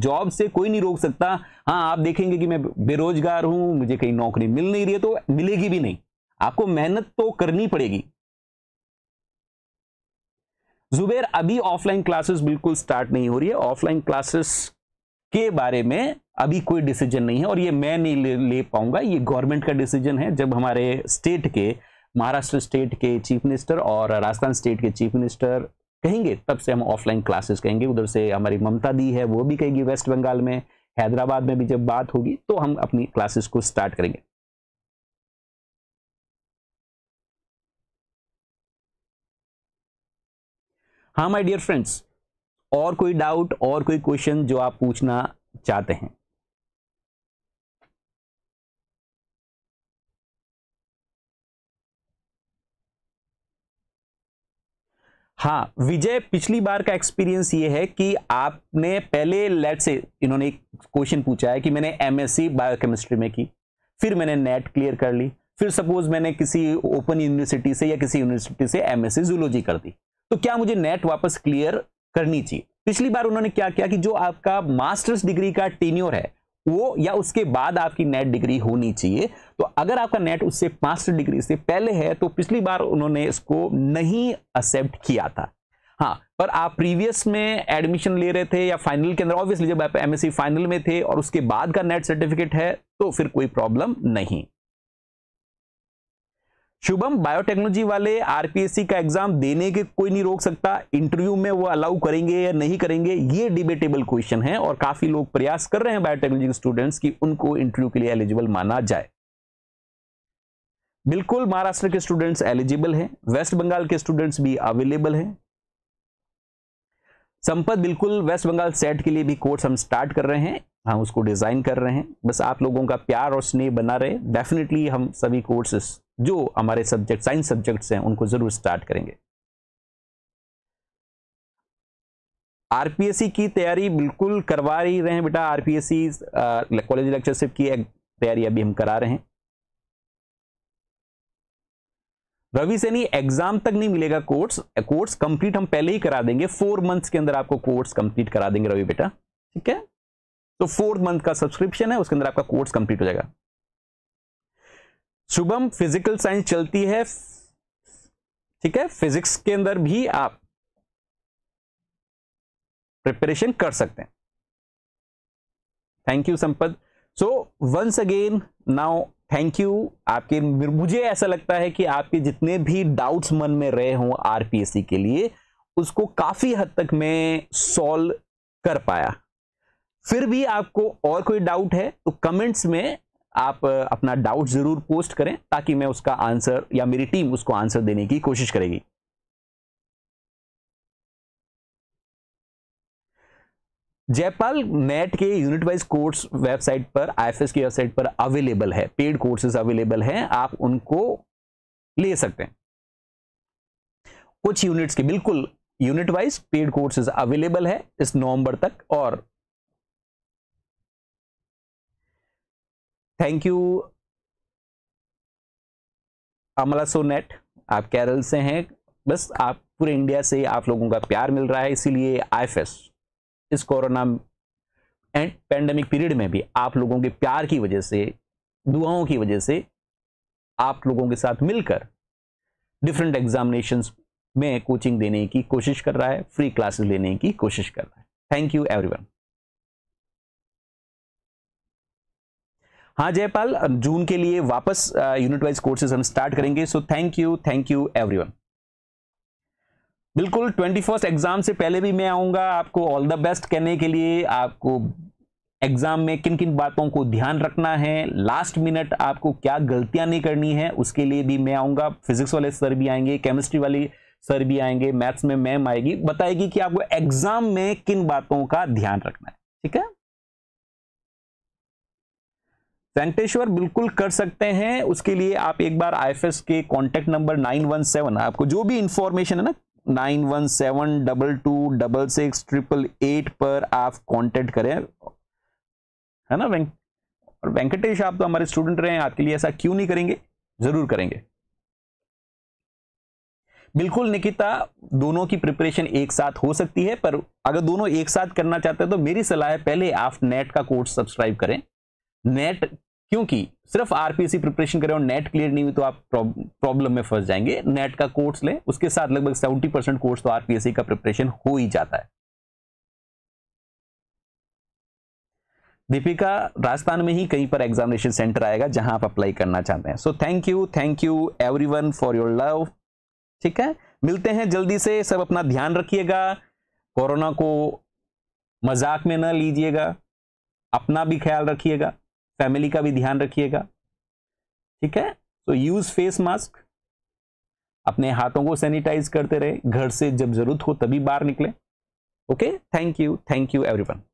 जॉब से कोई नहीं रोक सकता हाँ आप देखेंगे कि मैं बेरोजगार हूं मुझे कहीं नौकरी मिल नहीं रही है तो मिलेगी भी नहीं आपको मेहनत तो करनी पड़ेगी जुबेर अभी ऑफलाइन क्लासेस बिल्कुल स्टार्ट नहीं हो रही है ऑफलाइन क्लासेस के बारे में अभी कोई डिसीजन नहीं है और ये मैं नहीं ले, ले पाऊंगा ये गवर्नमेंट का डिसीजन है जब हमारे स्टेट के महाराष्ट्र स्टेट के चीफ मिनिस्टर और राजस्थान स्टेट के चीफ मिनिस्टर कहेंगे तब से हम ऑफलाइन क्लासेस कहेंगे उधर से हमारी ममता दी है वो भी कहेगी वेस्ट बंगाल में हैदराबाद में भी जब बात होगी तो हम अपनी क्लासेस को स्टार्ट करेंगे हाँ माय डियर फ्रेंड्स और कोई डाउट और कोई क्वेश्चन जो आप पूछना चाहते हैं हाँ विजय पिछली बार का एक्सपीरियंस ये है कि आपने पहले लेट से इन्होंने एक क्वेश्चन पूछा है कि मैंने एमएससी बायोकेमिस्ट्री में की फिर मैंने नेट क्लियर कर ली फिर सपोज मैंने किसी ओपन यूनिवर्सिटी से या किसी यूनिवर्सिटी से एमएससी जूलॉजी कर दी तो क्या मुझे नेट वापस क्लियर करनी चाहिए पिछली बार उन्होंने क्या किया कि जो आपका मास्टर्स डिग्री का टेन्योर है वो या उसके बाद आपकी नेट डिग्री होनी चाहिए तो अगर आपका नेट उससे पांच डिग्री से पहले है तो पिछली बार उन्होंने इसको नहीं एक्सेप्ट किया था हाँ पर आप प्रीवियस में एडमिशन ले रहे थे या फाइनल के अंदर ऑब्वियसली जब आप एमएससी फाइनल में थे और उसके बाद का नेट सर्टिफिकेट है तो फिर कोई प्रॉब्लम नहीं शुभम बायोटेक्नोलॉजी वाले आरपीएससी का एग्जाम देने के कोई नहीं रोक सकता इंटरव्यू में वो अलाउ करेंगे या नहीं करेंगे ये डिबेटेबल क्वेश्चन है और काफी लोग प्रयास कर रहे हैं बायोटेक्नोलॉजी के स्टूडेंट्स की उनको इंटरव्यू के लिए एलिजिबल माना जाए बिल्कुल महाराष्ट्र के स्टूडेंट्स एलिजिबल हैं वेस्ट बंगाल के स्टूडेंट्स भी अवेलेबल हैं संपद बिल्कुल वेस्ट बंगाल सेट के लिए भी कोर्स हम स्टार्ट कर रहे हैं हम उसको डिजाइन कर रहे हैं बस आप लोगों का प्यार और स्नेह बना रहे डेफिनेटली हम सभी कोर्सेस जो हमारे सब्जेक्ट साइंस सब्जेक्ट्स हैं उनको ज़रूर स्टार्ट करेंगे आरपीएससी की तैयारी बिल्कुल करवा ही रहे हैं बेटा आरपीएससी कॉलेज लेक्चरशिप की तैयारी अभी हम करा रहे हैं रवि सैनी एग्जाम तक नहीं मिलेगा कोर्स कोर्स कंप्लीट हम पहले ही करा देंगे फोर मंथ्स के अंदर आपको कोर्स कंप्लीट करा देंगे रवि बेटा ठीक है तो फोर्थ मंथ का सब्सक्रिप्शन है उसके अंदर आपका कोर्स कंप्लीट हो जाएगा शुभम फिजिकल साइंस चलती है ठीक है फिजिक्स के अंदर भी आप प्रिपरेशन कर सकते हैं thank you Sampad so once again now thank you आपके मुझे ऐसा लगता है कि आपके जितने भी डाउट्स मन में रहे हों आरपीएससी के लिए उसको काफी हद तक मैं सॉल्व कर पाया फिर भी आपको और कोई डाउट है तो कमेंट्स में आप अपना डाउट ज़रूर पोस्ट करें ताकि मैं उसका आंसर या मेरी टीम उसको आंसर देने की कोशिश करेगी जयपाल नेट के यूनिट वाइज कोर्स वेबसाइट पर आईएफएस की वेबसाइट पर अवेलेबल है पेड कोर्सेज अवेलेबल हैं आप उनको ले सकते हैं कुछ यूनिट्स के बिल्कुल unit wise paid courses available है इस नवंबर तक और थैंक यू अमला सोनेट आप केरल से हैं बस आप पूरे इंडिया से आप लोगों का प्यार मिल रहा है इसीलिए आईफेस इस कोरोना एंड पैंडमिक पीरियड में भी आप लोगों के प्यार की वजह से दुआओं की वजह से आप लोगों के साथ मिलकर डिफरेंट एग्जामिनेशंस में कोचिंग देने की कोशिश कर रहा है फ्री क्लासेस लेने की कोशिश कर रहा है थैंक यू एवरीवन हाँ जयपाल जून के लिए वापस यूनिट वाइज कोर्सेज हम स्टार्ट करेंगे so thank you thank you every बिल्कुल ट्वेंटी फर्स्ट एग्जाम से पहले भी मैं आऊँगा आपको ऑल द बेस्ट कहने के लिए आपको एग्जाम में किन किन बातों को ध्यान रखना है लास्ट मिनट आपको क्या गलतियां नहीं करनी है उसके लिए भी मैं आऊँगा फिजिक्स वाले सर भी आएंगे केमिस्ट्री वाले सर भी आएंगे मैथ्स में मैम आएगी बताएगी कि आपको एग्जाम में किन बातों का ध्यान रखना है ठीक है वेंटेश्वर बिल्कुल कर सकते हैं उसके लिए आप एक बार आईएफएस के कॉन्टेक्ट नंबर 917 आपको जो भी इंफॉर्मेशन है ना nine one seven double two double six triple eight पर आप कांटेक्ट करें है ना और वेंकटेश आप तो हमारे स्टूडेंट रहे हैं आपके लिए ऐसा क्यों नहीं करेंगे जरूर करेंगे बिल्कुल निकिता दोनों की प्रिपरेशन एक साथ हो सकती है पर अगर दोनों एक साथ करना चाहते हैं तो मेरी सलाह है पहले आप नेट का कोर्स सब्सक्राइब करें नेट क्योंकि सिर्फ आरपीएससी प्रिपरेशन करें और नेट क्लियर नहीं हुई तो आप प्रॉब्लम में फंस जाएंगे नेट का कोर्स लें उसके साथ लगभग सेवेंटी परसेंट कोर्स तो आरपीएससी का प्रिपरेशन हो ही जाता है दीपिका राजस्थान में ही कहीं पर एग्जामिनेशन सेंटर आएगा जहां आप अप्लाई करना चाहते हैं so thank you thank you every for your love ठीक है मिलते हैं जल्दी से सब अपना ध्यान रखिएगा कोरोना को मजाक में न लीजिएगा अपना भी ख्याल रखिएगा फैमिली का भी ध्यान रखिएगा ठीक है तो यूज फेस मास्क अपने हाथों को सैनिटाइज करते रहे घर से जब जरूरत हो तभी बाहर निकले okay thank you thank you everyone